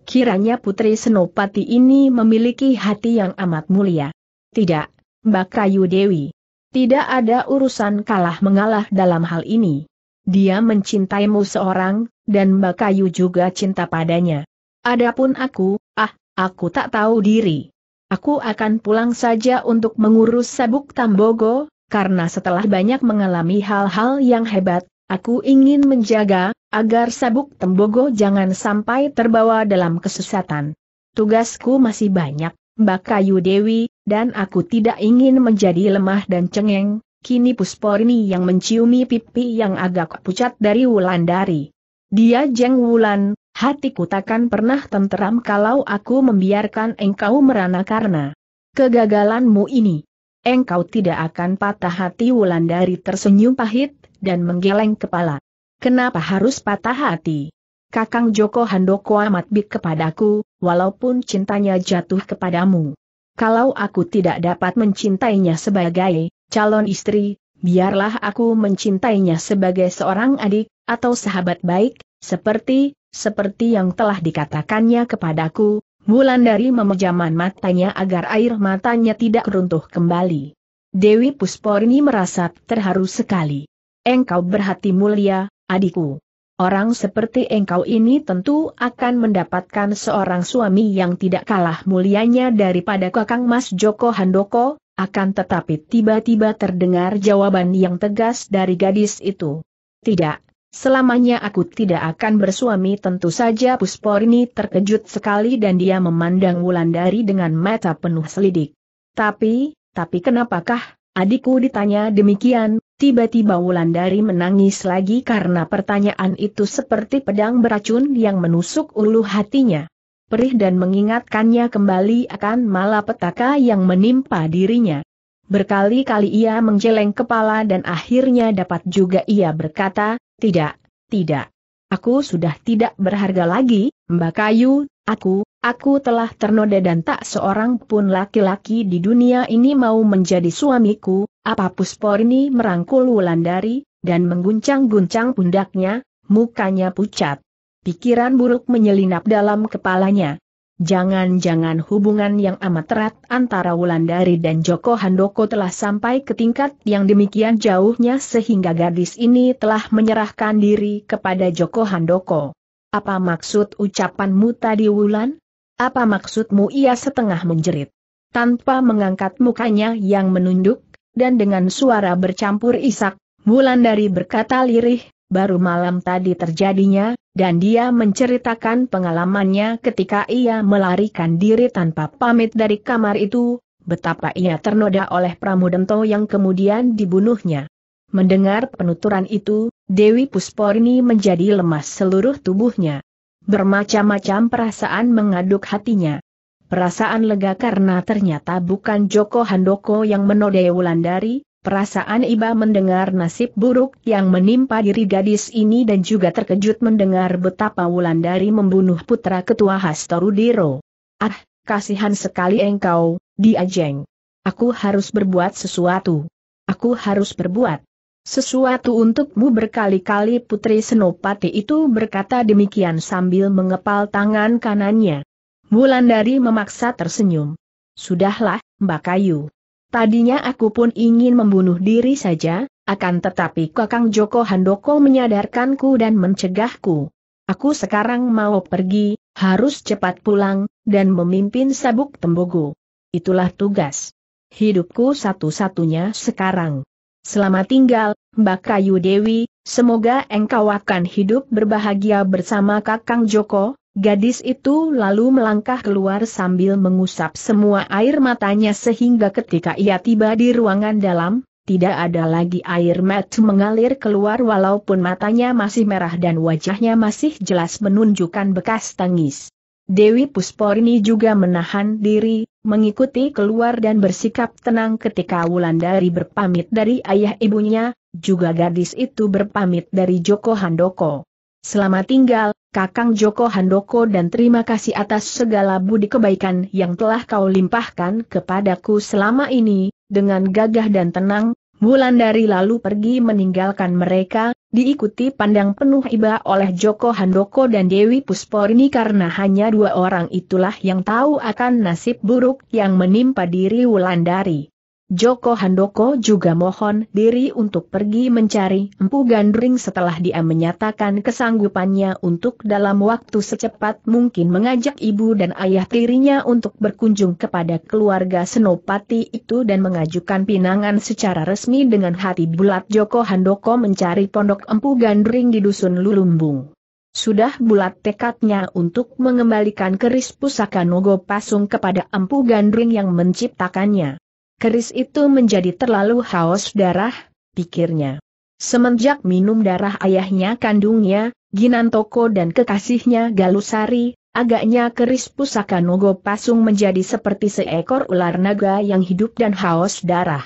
Kiranya Putri Senopati ini memiliki hati yang amat mulia. Tidak, Mbak Kayu Dewi. Tidak ada urusan kalah mengalah dalam hal ini. Dia mencintaimu seorang, dan Mbak Kayu juga cinta padanya. Adapun aku, ah, aku tak tahu diri aku akan pulang saja untuk mengurus sabuk Tambogo, karena setelah banyak mengalami hal-hal yang hebat, aku ingin menjaga, agar sabuk Tambogo jangan sampai terbawa dalam kesesatan. Tugasku masih banyak, Mbak Kayu Dewi, dan aku tidak ingin menjadi lemah dan cengeng, kini Pusporni yang menciumi pipi yang agak pucat dari Wulandari. Dia jeng Wulan, Hatiku takkan pernah tenteram kalau aku membiarkan engkau merana karena kegagalanmu ini. Engkau tidak akan patah hati Wulandari tersenyum pahit, dan menggeleng kepala. Kenapa harus patah hati? Kakang Joko Handoko amat bik kepadaku, walaupun cintanya jatuh kepadamu. Kalau aku tidak dapat mencintainya sebagai calon istri, biarlah aku mencintainya sebagai seorang adik, atau sahabat baik, seperti seperti yang telah dikatakannya kepadaku, Wulandari memejaman matanya agar air matanya tidak runtuh kembali. Dewi Pusporni merasa terharu sekali. Engkau berhati mulia, adikku. Orang seperti engkau ini tentu akan mendapatkan seorang suami yang tidak kalah mulianya daripada Kakang Mas Joko Handoko, akan tetapi tiba-tiba terdengar jawaban yang tegas dari gadis itu. Tidak, Selamanya aku tidak akan bersuami tentu saja Pusporni terkejut sekali dan dia memandang Wulandari dengan mata penuh selidik. Tapi, tapi kenapakah, adikku ditanya demikian, tiba-tiba Wulandari menangis lagi karena pertanyaan itu seperti pedang beracun yang menusuk ulu hatinya. Perih dan mengingatkannya kembali akan malapetaka yang menimpa dirinya. Berkali-kali ia menjeleng kepala dan akhirnya dapat juga ia berkata, tidak, tidak. Aku sudah tidak berharga lagi, Mbak Kayu, aku, aku telah ternoda dan tak seorang pun laki-laki di dunia ini mau menjadi suamiku, apa ini merangkul Wulandari, dan mengguncang-guncang pundaknya, mukanya pucat. Pikiran buruk menyelinap dalam kepalanya. Jangan-jangan hubungan yang amat erat antara Wulandari dan Joko Handoko telah sampai ke tingkat yang demikian jauhnya sehingga gadis ini telah menyerahkan diri kepada Joko Handoko. Apa maksud ucapanmu tadi Wulan? Apa maksudmu ia setengah menjerit? Tanpa mengangkat mukanya yang menunduk, dan dengan suara bercampur isak, Wulandari berkata lirih, baru malam tadi terjadinya, dan dia menceritakan pengalamannya ketika ia melarikan diri tanpa pamit dari kamar itu, betapa ia ternoda oleh Pramudento yang kemudian dibunuhnya. Mendengar penuturan itu, Dewi Pusporni menjadi lemas seluruh tubuhnya. Bermacam-macam perasaan mengaduk hatinya. Perasaan lega karena ternyata bukan Joko Handoko yang menodai Wulandari, Perasaan Iba mendengar nasib buruk yang menimpa diri gadis ini dan juga terkejut mendengar betapa Wulandari membunuh putra ketua Hastorudiro. Ah, kasihan sekali engkau, diajeng. Aku harus berbuat sesuatu. Aku harus berbuat sesuatu untukmu berkali-kali Putri Senopati itu berkata demikian sambil mengepal tangan kanannya. Wulandari memaksa tersenyum. Sudahlah, Mbak Kayu. Tadinya aku pun ingin membunuh diri saja, akan tetapi Kakang Joko Handoko menyadarkanku dan mencegahku. Aku sekarang mau pergi, harus cepat pulang, dan memimpin sabuk tembogo. Itulah tugas. Hidupku satu-satunya sekarang. Selamat tinggal, Mbak Kayu Dewi, semoga engkau akan hidup berbahagia bersama Kakang Joko, Gadis itu lalu melangkah keluar sambil mengusap semua air matanya sehingga ketika ia tiba di ruangan dalam, tidak ada lagi air mata mengalir keluar walaupun matanya masih merah dan wajahnya masih jelas menunjukkan bekas tangis. Dewi Pusporni juga menahan diri, mengikuti keluar dan bersikap tenang ketika Wulandari berpamit dari ayah ibunya, juga gadis itu berpamit dari Joko Handoko. Selama tinggal, Kakang Joko Handoko dan terima kasih atas segala budi kebaikan yang telah kau limpahkan kepadaku selama ini, dengan gagah dan tenang, Wulandari lalu pergi meninggalkan mereka, diikuti pandang penuh iba oleh Joko Handoko dan Dewi Pusporni karena hanya dua orang itulah yang tahu akan nasib buruk yang menimpa diri Wulandari. Joko Handoko juga mohon diri untuk pergi mencari Empu Gandring setelah dia menyatakan kesanggupannya untuk dalam waktu secepat mungkin mengajak ibu dan ayah tirinya untuk berkunjung kepada keluarga Senopati itu dan mengajukan pinangan secara resmi dengan hati bulat Joko Handoko mencari pondok Empu Gandring di Dusun Lulumbung. Sudah bulat tekadnya untuk mengembalikan keris pusaka Nogo Pasung kepada Empu Gandring yang menciptakannya. Keris itu menjadi terlalu haus darah, pikirnya. Semenjak minum darah ayahnya kandungnya, Ginantoko dan kekasihnya Galusari, agaknya keris pusaka Nogo Pasung menjadi seperti seekor ular naga yang hidup dan haus darah.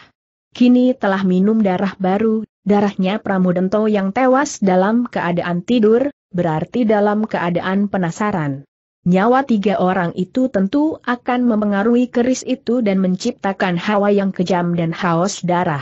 Kini telah minum darah baru, darahnya Pramudento yang tewas dalam keadaan tidur, berarti dalam keadaan penasaran. Nyawa tiga orang itu tentu akan memengaruhi keris itu dan menciptakan hawa yang kejam dan haus darah.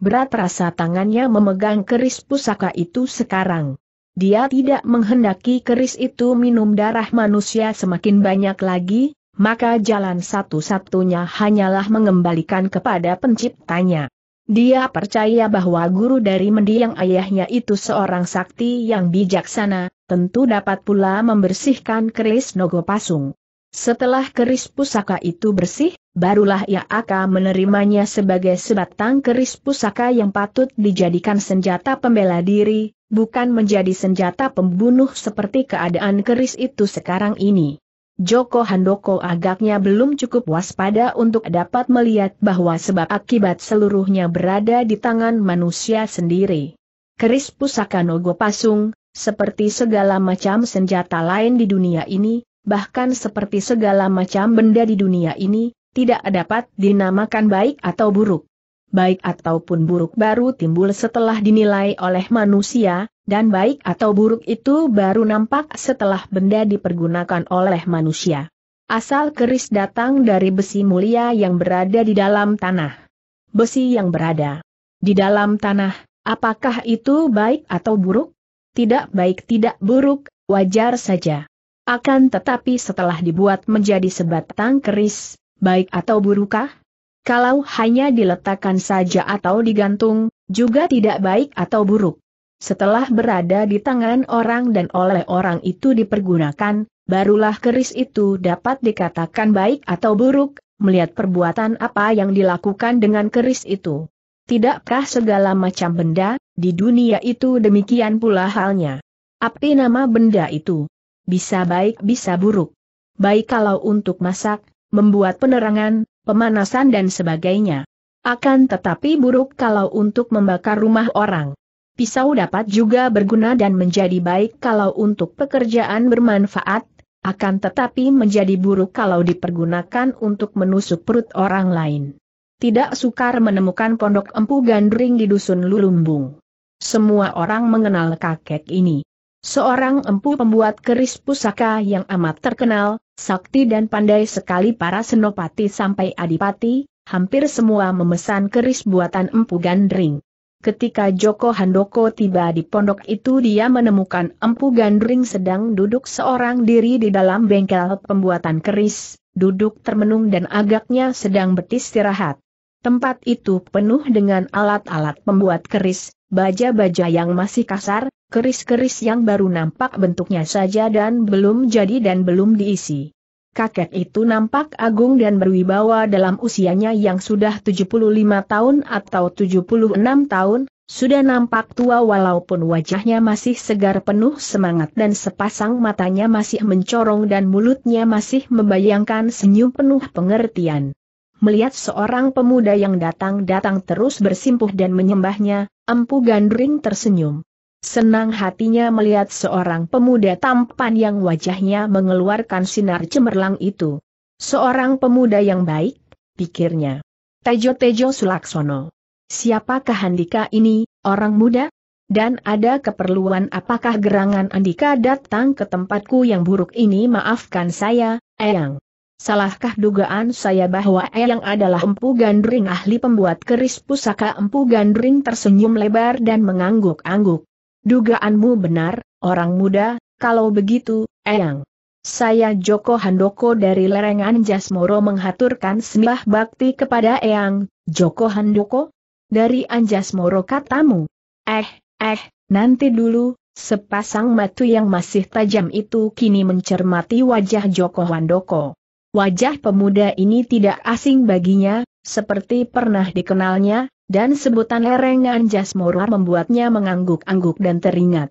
Berat rasa tangannya memegang keris pusaka itu sekarang. Dia tidak menghendaki keris itu minum darah manusia semakin banyak lagi, maka jalan satu-satunya hanyalah mengembalikan kepada penciptanya. Dia percaya bahwa guru dari mendiang ayahnya itu seorang sakti yang bijaksana, tentu dapat pula membersihkan keris Nogo Pasung. Setelah keris pusaka itu bersih, barulah ia akan menerimanya sebagai sebatang keris pusaka yang patut dijadikan senjata pembela diri, bukan menjadi senjata pembunuh seperti keadaan keris itu sekarang ini. Joko Handoko agaknya belum cukup waspada untuk dapat melihat bahwa sebab akibat seluruhnya berada di tangan manusia sendiri. Keris pusaka Nogo Pasung, seperti segala macam senjata lain di dunia ini, bahkan seperti segala macam benda di dunia ini, tidak dapat dinamakan baik atau buruk. Baik ataupun buruk baru timbul setelah dinilai oleh manusia, dan baik atau buruk itu baru nampak setelah benda dipergunakan oleh manusia. Asal keris datang dari besi mulia yang berada di dalam tanah. Besi yang berada di dalam tanah, apakah itu baik atau buruk? Tidak baik tidak buruk, wajar saja. Akan tetapi setelah dibuat menjadi sebatang keris, baik atau burukkah? Kalau hanya diletakkan saja atau digantung, juga tidak baik atau buruk. Setelah berada di tangan orang dan oleh orang itu dipergunakan, barulah keris itu dapat dikatakan baik atau buruk, melihat perbuatan apa yang dilakukan dengan keris itu. Tidakkah segala macam benda, di dunia itu demikian pula halnya. Api nama benda itu. Bisa baik bisa buruk. Baik kalau untuk masak, membuat penerangan, pemanasan dan sebagainya. Akan tetapi buruk kalau untuk membakar rumah orang. Pisau dapat juga berguna dan menjadi baik kalau untuk pekerjaan bermanfaat, akan tetapi menjadi buruk kalau dipergunakan untuk menusuk perut orang lain. Tidak sukar menemukan pondok empu gandring di dusun Lulumbung. Semua orang mengenal kakek ini. Seorang empu pembuat keris pusaka yang amat terkenal, sakti dan pandai sekali para senopati sampai adipati, hampir semua memesan keris buatan empu gandring. Ketika Joko Handoko tiba di pondok itu dia menemukan Empu Gandring sedang duduk seorang diri di dalam bengkel pembuatan keris, duduk termenung dan agaknya sedang beristirahat. Tempat itu penuh dengan alat-alat pembuat keris, baja-baja yang masih kasar, keris-keris yang baru nampak bentuknya saja dan belum jadi dan belum diisi kakek itu nampak agung dan berwibawa dalam usianya yang sudah 75 tahun atau 76 tahun, sudah nampak tua walaupun wajahnya masih segar penuh semangat dan sepasang matanya masih mencorong dan mulutnya masih membayangkan senyum penuh pengertian. Melihat seorang pemuda yang datang-datang terus bersimpuh dan menyembahnya, Empu Gandring tersenyum. Senang hatinya melihat seorang pemuda tampan yang wajahnya mengeluarkan sinar cemerlang itu. Seorang pemuda yang baik, pikirnya. Tejo-tejo Sulaksono. Siapakah Andika ini, orang muda? Dan ada keperluan apakah gerangan Andika datang ke tempatku yang buruk ini maafkan saya, Eyang. Salahkah dugaan saya bahwa Eyang adalah empu gandring ahli pembuat keris pusaka empu gandring tersenyum lebar dan mengangguk-angguk. Dugaanmu benar, orang muda, kalau begitu, Eyang. Saya Joko Handoko dari Lerengan Jasmoro menghaturkan sembah bakti kepada Eyang, Joko Handoko? Dari Anjasmoro katamu. Eh, eh, nanti dulu, sepasang matu yang masih tajam itu kini mencermati wajah Joko Handoko. Wajah pemuda ini tidak asing baginya, seperti pernah dikenalnya, dan sebutan erengan Jasmora membuatnya mengangguk-angguk dan teringat.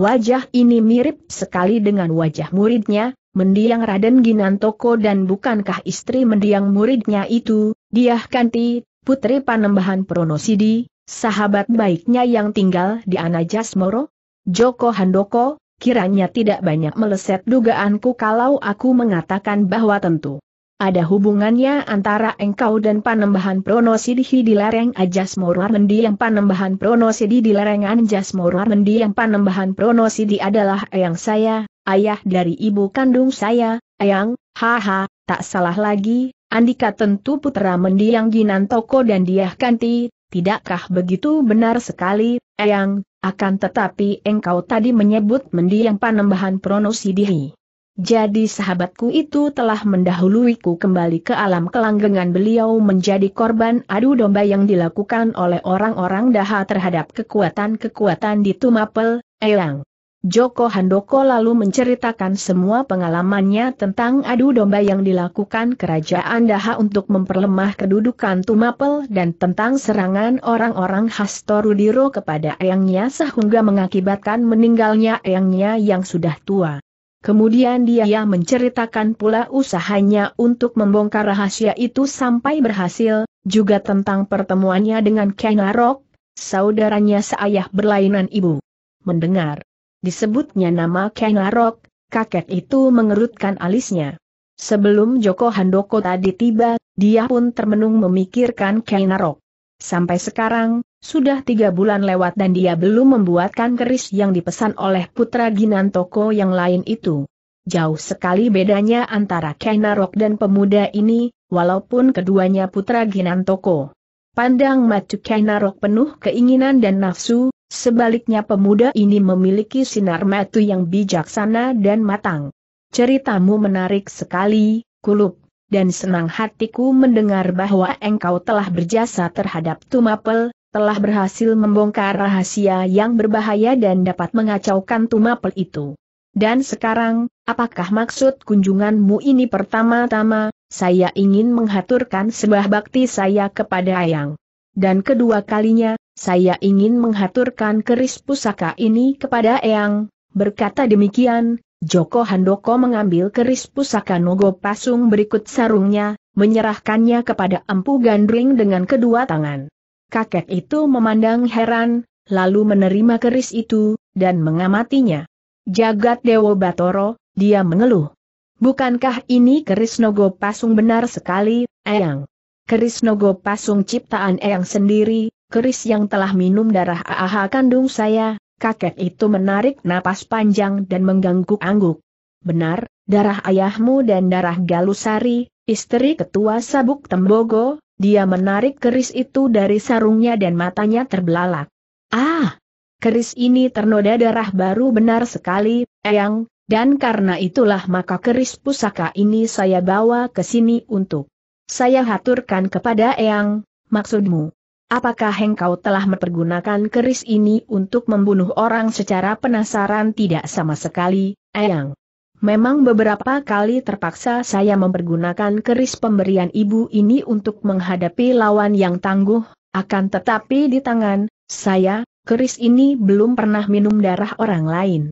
Wajah ini mirip sekali dengan wajah muridnya, mendiang Raden Ginantoko dan bukankah istri mendiang muridnya itu, Diah Kanti, putri panembahan Pronosidi, sahabat baiknya yang tinggal di Anajasmoro? Joko Handoko, kiranya tidak banyak meleset dugaanku kalau aku mengatakan bahwa tentu ada hubungannya antara engkau dan panembahan pronosidihi di lereng Ajas Morar Mendiang panembahan pronosidi di lereng Anjas Morar Mendiang panembahan pronosidi adalah eyang saya, ayah dari ibu kandung saya, ayang haha, tak salah lagi, Andika tentu putra mendiang Ginantoko dan Diah Kanti, tidakkah begitu benar sekali, ayang akan tetapi engkau tadi menyebut mendiang panembahan pronosidihi. Jadi sahabatku itu telah mendahuluiku kembali ke alam kelanggengan beliau menjadi korban adu domba yang dilakukan oleh orang-orang daha terhadap kekuatan-kekuatan di Tumapel, Eyang. Joko Handoko lalu menceritakan semua pengalamannya tentang adu domba yang dilakukan kerajaan Daha untuk memperlemah kedudukan Tumapel dan tentang serangan orang-orang Hastorudiro kepada Eyangnya sehingga mengakibatkan meninggalnya Eyangnya yang sudah tua. Kemudian dia menceritakan pula usahanya untuk membongkar rahasia itu sampai berhasil, juga tentang pertemuannya dengan Kenarok, saudaranya seayah berlainan ibu. Mendengar disebutnya nama Kenarok, kakek itu mengerutkan alisnya. Sebelum Joko Handoko tadi tiba, dia pun termenung memikirkan Kenarok. Sampai sekarang, sudah tiga bulan lewat dan dia belum membuatkan keris yang dipesan oleh putra ginantoko yang lain itu. Jauh sekali bedanya antara Kainarok dan pemuda ini, walaupun keduanya putra ginantoko. Toko. Pandang matu Kainarok penuh keinginan dan nafsu, sebaliknya pemuda ini memiliki sinar matu yang bijaksana dan matang. Ceritamu menarik sekali, Kulup dan senang hatiku mendengar bahwa engkau telah berjasa terhadap Tumapel, telah berhasil membongkar rahasia yang berbahaya dan dapat mengacaukan Tumapel itu. Dan sekarang, apakah maksud kunjunganmu ini pertama-tama, saya ingin menghaturkan sebuah bakti saya kepada Ayang. Dan kedua kalinya, saya ingin menghaturkan keris pusaka ini kepada Eyang, berkata demikian, Joko Handoko mengambil keris pusaka Nogo Pasung berikut sarungnya, menyerahkannya kepada Empu Gandring dengan kedua tangan. Kakek itu memandang heran, lalu menerima keris itu, dan mengamatinya. Jagat Dewo Batoro, dia mengeluh. Bukankah ini keris Nogo Pasung benar sekali, Eyang? Keris Nogo Pasung ciptaan Eyang sendiri, keris yang telah minum darah AAH kandung saya, kakek itu menarik napas panjang dan mengganggu angguk Benar, darah ayahmu dan darah Galusari, istri ketua sabuk Tembogo, dia menarik keris itu dari sarungnya dan matanya terbelalak. Ah! Keris ini ternoda darah baru benar sekali, Eyang, dan karena itulah maka keris pusaka ini saya bawa ke sini untuk saya haturkan kepada Eyang, maksudmu. Apakah engkau telah mempergunakan keris ini untuk membunuh orang secara penasaran tidak sama sekali, Eyang? Memang beberapa kali terpaksa saya mempergunakan keris pemberian ibu ini untuk menghadapi lawan yang tangguh, akan tetapi di tangan, saya, keris ini belum pernah minum darah orang lain.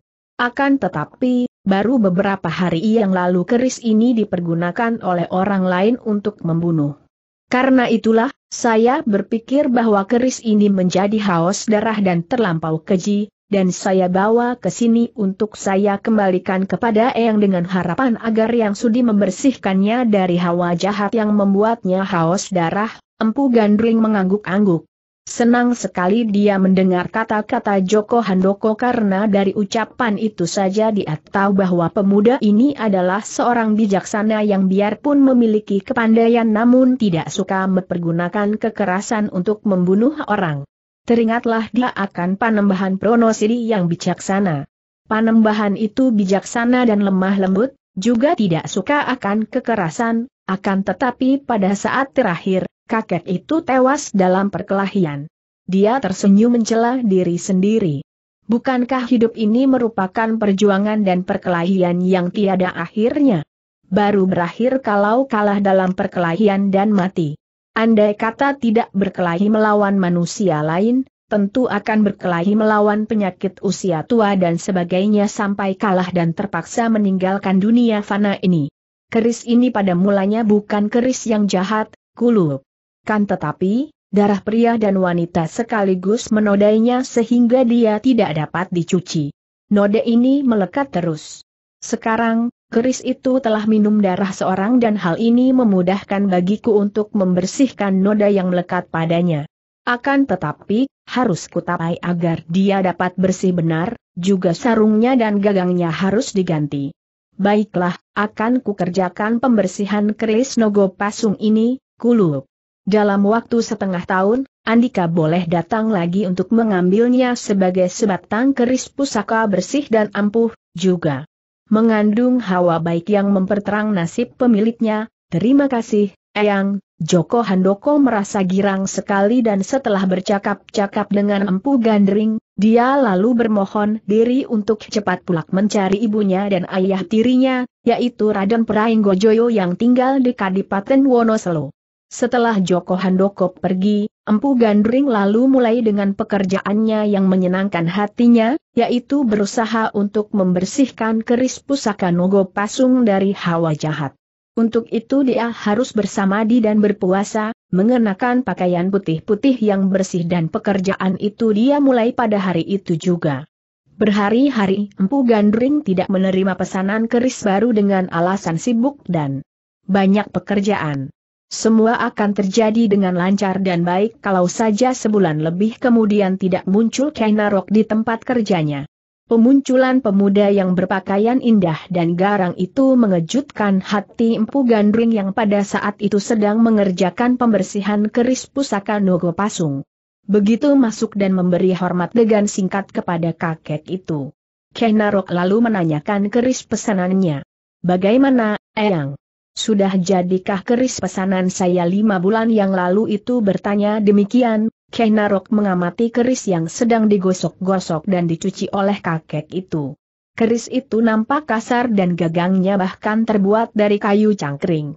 Akan tetapi, baru beberapa hari yang lalu keris ini dipergunakan oleh orang lain untuk membunuh. Karena itulah, saya berpikir bahwa keris ini menjadi haus darah dan terlampau keji, dan saya bawa ke sini untuk saya kembalikan kepada Eyang dengan harapan agar yang sudi membersihkannya dari hawa jahat yang membuatnya haus darah. Empu Gandring mengangguk-angguk. Senang sekali dia mendengar kata-kata Joko Handoko karena dari ucapan itu saja dia tahu bahwa pemuda ini adalah seorang bijaksana yang biarpun memiliki kepandaian namun tidak suka mempergunakan kekerasan untuk membunuh orang. Teringatlah dia akan panembahan pronosiri yang bijaksana. Panembahan itu bijaksana dan lemah lembut, juga tidak suka akan kekerasan, akan tetapi pada saat terakhir, kakek itu tewas dalam perkelahian. Dia tersenyum mencela diri sendiri. Bukankah hidup ini merupakan perjuangan dan perkelahian yang tiada akhirnya? Baru berakhir kalau kalah dalam perkelahian dan mati. Andai kata tidak berkelahi melawan manusia lain, tentu akan berkelahi melawan penyakit usia tua dan sebagainya sampai kalah dan terpaksa meninggalkan dunia fana ini. Keris ini pada mulanya bukan keris yang jahat, kulup akan tetapi, darah pria dan wanita sekaligus menodainya sehingga dia tidak dapat dicuci. Noda ini melekat terus. Sekarang, keris itu telah minum darah seorang dan hal ini memudahkan bagiku untuk membersihkan noda yang melekat padanya. Akan tetapi, harus kutapai agar dia dapat bersih benar, juga sarungnya dan gagangnya harus diganti. Baiklah, akan kukerjakan pembersihan keris nogo pasung ini, kuluk. Dalam waktu setengah tahun, Andika boleh datang lagi untuk mengambilnya sebagai sebatang keris pusaka bersih dan ampuh, juga mengandung hawa baik yang memperterang nasib pemiliknya, terima kasih, Eyang, Joko Handoko merasa girang sekali dan setelah bercakap-cakap dengan Empu Gandring, dia lalu bermohon diri untuk cepat pulak mencari ibunya dan ayah tirinya, yaitu Raden Gojoyo yang tinggal di Kadipaten Wonoselo. Setelah Joko Handoko pergi, Empu Gandring lalu mulai dengan pekerjaannya yang menyenangkan hatinya, yaitu berusaha untuk membersihkan keris pusaka Nogo Pasung dari hawa jahat. Untuk itu dia harus bersamadi dan berpuasa, mengenakan pakaian putih-putih yang bersih dan pekerjaan itu dia mulai pada hari itu juga. Berhari-hari Empu Gandring tidak menerima pesanan keris baru dengan alasan sibuk dan banyak pekerjaan. Semua akan terjadi dengan lancar dan baik kalau saja sebulan lebih kemudian tidak muncul Kainarok di tempat kerjanya. Pemunculan pemuda yang berpakaian indah dan garang itu mengejutkan hati Empu Gandring yang pada saat itu sedang mengerjakan pembersihan keris pusaka Nogo Pasung. Begitu masuk dan memberi hormat dengan singkat kepada kakek itu. Kainarok lalu menanyakan keris pesanannya. Bagaimana, Eyang? Sudah jadikah keris pesanan saya lima bulan yang lalu itu bertanya demikian, Keh Narok mengamati keris yang sedang digosok-gosok dan dicuci oleh kakek itu. Keris itu nampak kasar dan gagangnya bahkan terbuat dari kayu cangkring.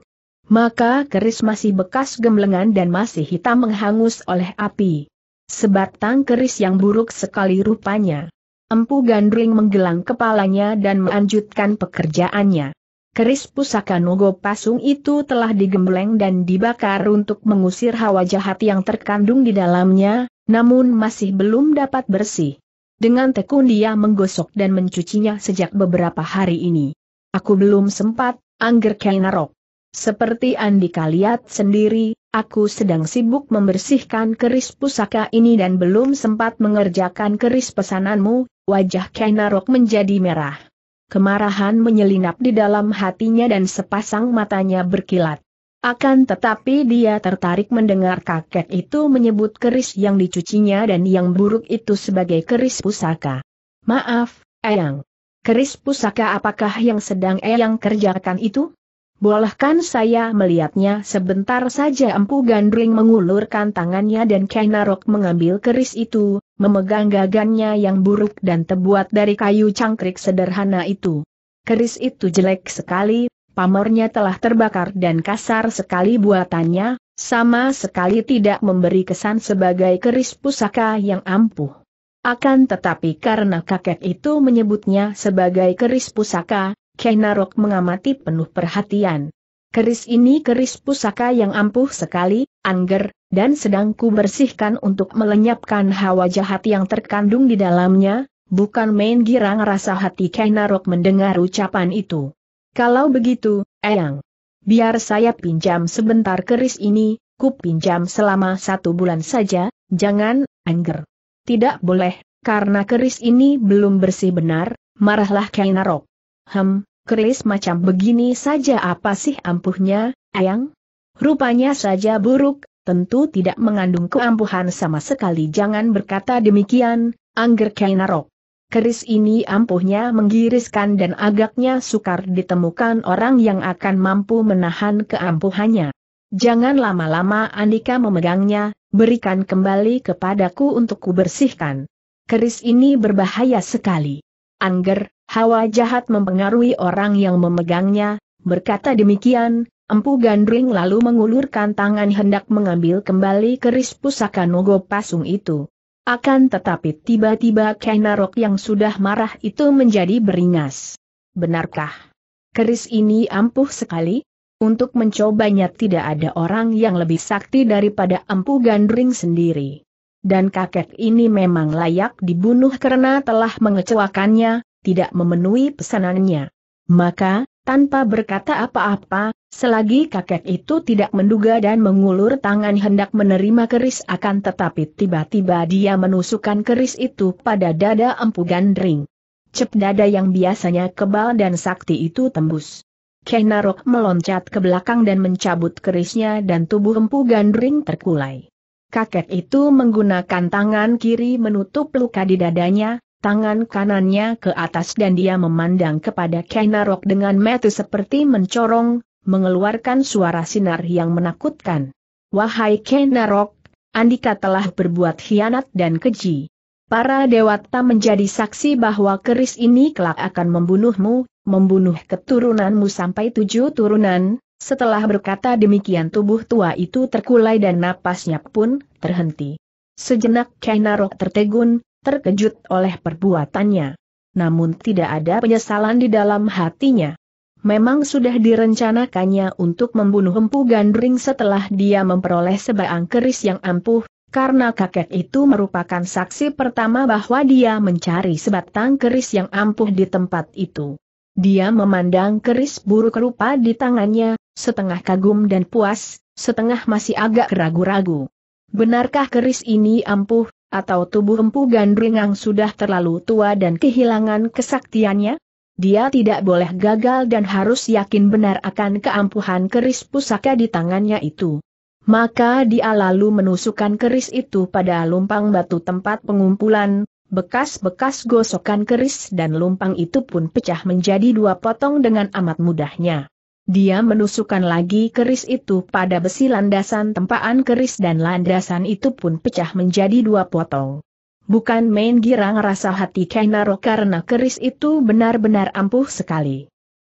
Maka keris masih bekas gemblengan dan masih hitam menghangus oleh api. Sebatang keris yang buruk sekali rupanya. Empu Gandring menggelang kepalanya dan melanjutkan pekerjaannya. Keris pusaka Nogo Pasung itu telah digembleng dan dibakar untuk mengusir hawa jahat yang terkandung di dalamnya, namun masih belum dapat bersih. Dengan tekun dia menggosok dan mencucinya sejak beberapa hari ini. Aku belum sempat, Angger Kainarok. Seperti Andi kalian sendiri, aku sedang sibuk membersihkan keris pusaka ini dan belum sempat mengerjakan keris pesananmu, wajah Kainarok menjadi merah. Kemarahan menyelinap di dalam hatinya dan sepasang matanya berkilat. Akan tetapi dia tertarik mendengar kakek itu menyebut keris yang dicucinya dan yang buruk itu sebagai keris pusaka. Maaf, Eyang. Keris pusaka apakah yang sedang Eyang kerjakan itu? Bolehkan saya melihatnya sebentar saja Empu Gandring mengulurkan tangannya dan Kainarok mengambil keris itu, memegang gagangnya yang buruk dan terbuat dari kayu cangkrik sederhana itu. Keris itu jelek sekali, pamornya telah terbakar dan kasar sekali buatannya, sama sekali tidak memberi kesan sebagai keris pusaka yang ampuh. Akan tetapi karena kakek itu menyebutnya sebagai keris pusaka, Kenarok mengamati penuh perhatian. Keris ini keris pusaka yang ampuh sekali, angger, dan sedang ku bersihkan untuk melenyapkan hawa jahat yang terkandung di dalamnya, bukan main girang rasa hati Kainarok mendengar ucapan itu. Kalau begitu, Eyang, biar saya pinjam sebentar keris ini, ku pinjam selama satu bulan saja, jangan, angger. Tidak boleh, karena keris ini belum bersih benar, marahlah Kainarok. Hem, keris macam begini saja apa sih ampuhnya, ayang? Rupanya saja buruk, tentu tidak mengandung keampuhan sama sekali jangan berkata demikian, Angger Kainarok. Keris ini ampuhnya menggiriskan dan agaknya sukar ditemukan orang yang akan mampu menahan keampuhannya. Jangan lama-lama Andika memegangnya, berikan kembali kepadaku untuk kubersihkan. Keris ini berbahaya sekali. Angger, hawa jahat mempengaruhi orang yang memegangnya, berkata demikian, Empu Gandring lalu mengulurkan tangan hendak mengambil kembali keris pusaka Nogo Pasung itu. Akan tetapi tiba-tiba Kainarok yang sudah marah itu menjadi beringas. Benarkah? Keris ini ampuh sekali? Untuk mencobanya tidak ada orang yang lebih sakti daripada Empu Gandring sendiri. Dan kakek ini memang layak dibunuh karena telah mengecewakannya, tidak memenuhi pesanannya. Maka, tanpa berkata apa-apa, selagi kakek itu tidak menduga dan mengulur tangan hendak menerima keris akan tetapi tiba-tiba dia menusukkan keris itu pada dada Empu Gandring. Cep dada yang biasanya kebal dan sakti itu tembus. Kenarok meloncat ke belakang dan mencabut kerisnya dan tubuh Empu Gandring terkulai kakek itu menggunakan tangan kiri menutup luka di dadanya, tangan kanannya ke atas dan dia memandang kepada Kainarok dengan mata seperti mencorong, mengeluarkan suara sinar yang menakutkan. Wahai Kainarok, Andika telah berbuat hianat dan keji. Para dewata menjadi saksi bahwa keris ini kelak akan membunuhmu, membunuh keturunanmu sampai tujuh turunan, setelah berkata demikian tubuh tua itu terkulai dan napasnya pun terhenti. Sejenak Kainarok tertegun, terkejut oleh perbuatannya. Namun tidak ada penyesalan di dalam hatinya. Memang sudah direncanakannya untuk membunuh Empu Gandring setelah dia memperoleh sebaang keris yang ampuh, karena kakek itu merupakan saksi pertama bahwa dia mencari sebatang keris yang ampuh di tempat itu. Dia memandang keris buruk rupa di tangannya, setengah kagum dan puas, setengah masih agak ragu-ragu. Benarkah keris ini ampuh, atau tubuh empu gandringang sudah terlalu tua dan kehilangan kesaktiannya? Dia tidak boleh gagal dan harus yakin benar akan keampuhan keris pusaka di tangannya itu. Maka dia lalu menusukkan keris itu pada lumpang batu tempat pengumpulan, Bekas-bekas gosokan keris dan lumpang itu pun pecah menjadi dua potong dengan amat mudahnya. Dia menusukkan lagi keris itu pada besi landasan tempaan keris dan landasan itu pun pecah menjadi dua potong. Bukan main girang rasa hati Kainaro karena keris itu benar-benar ampuh sekali.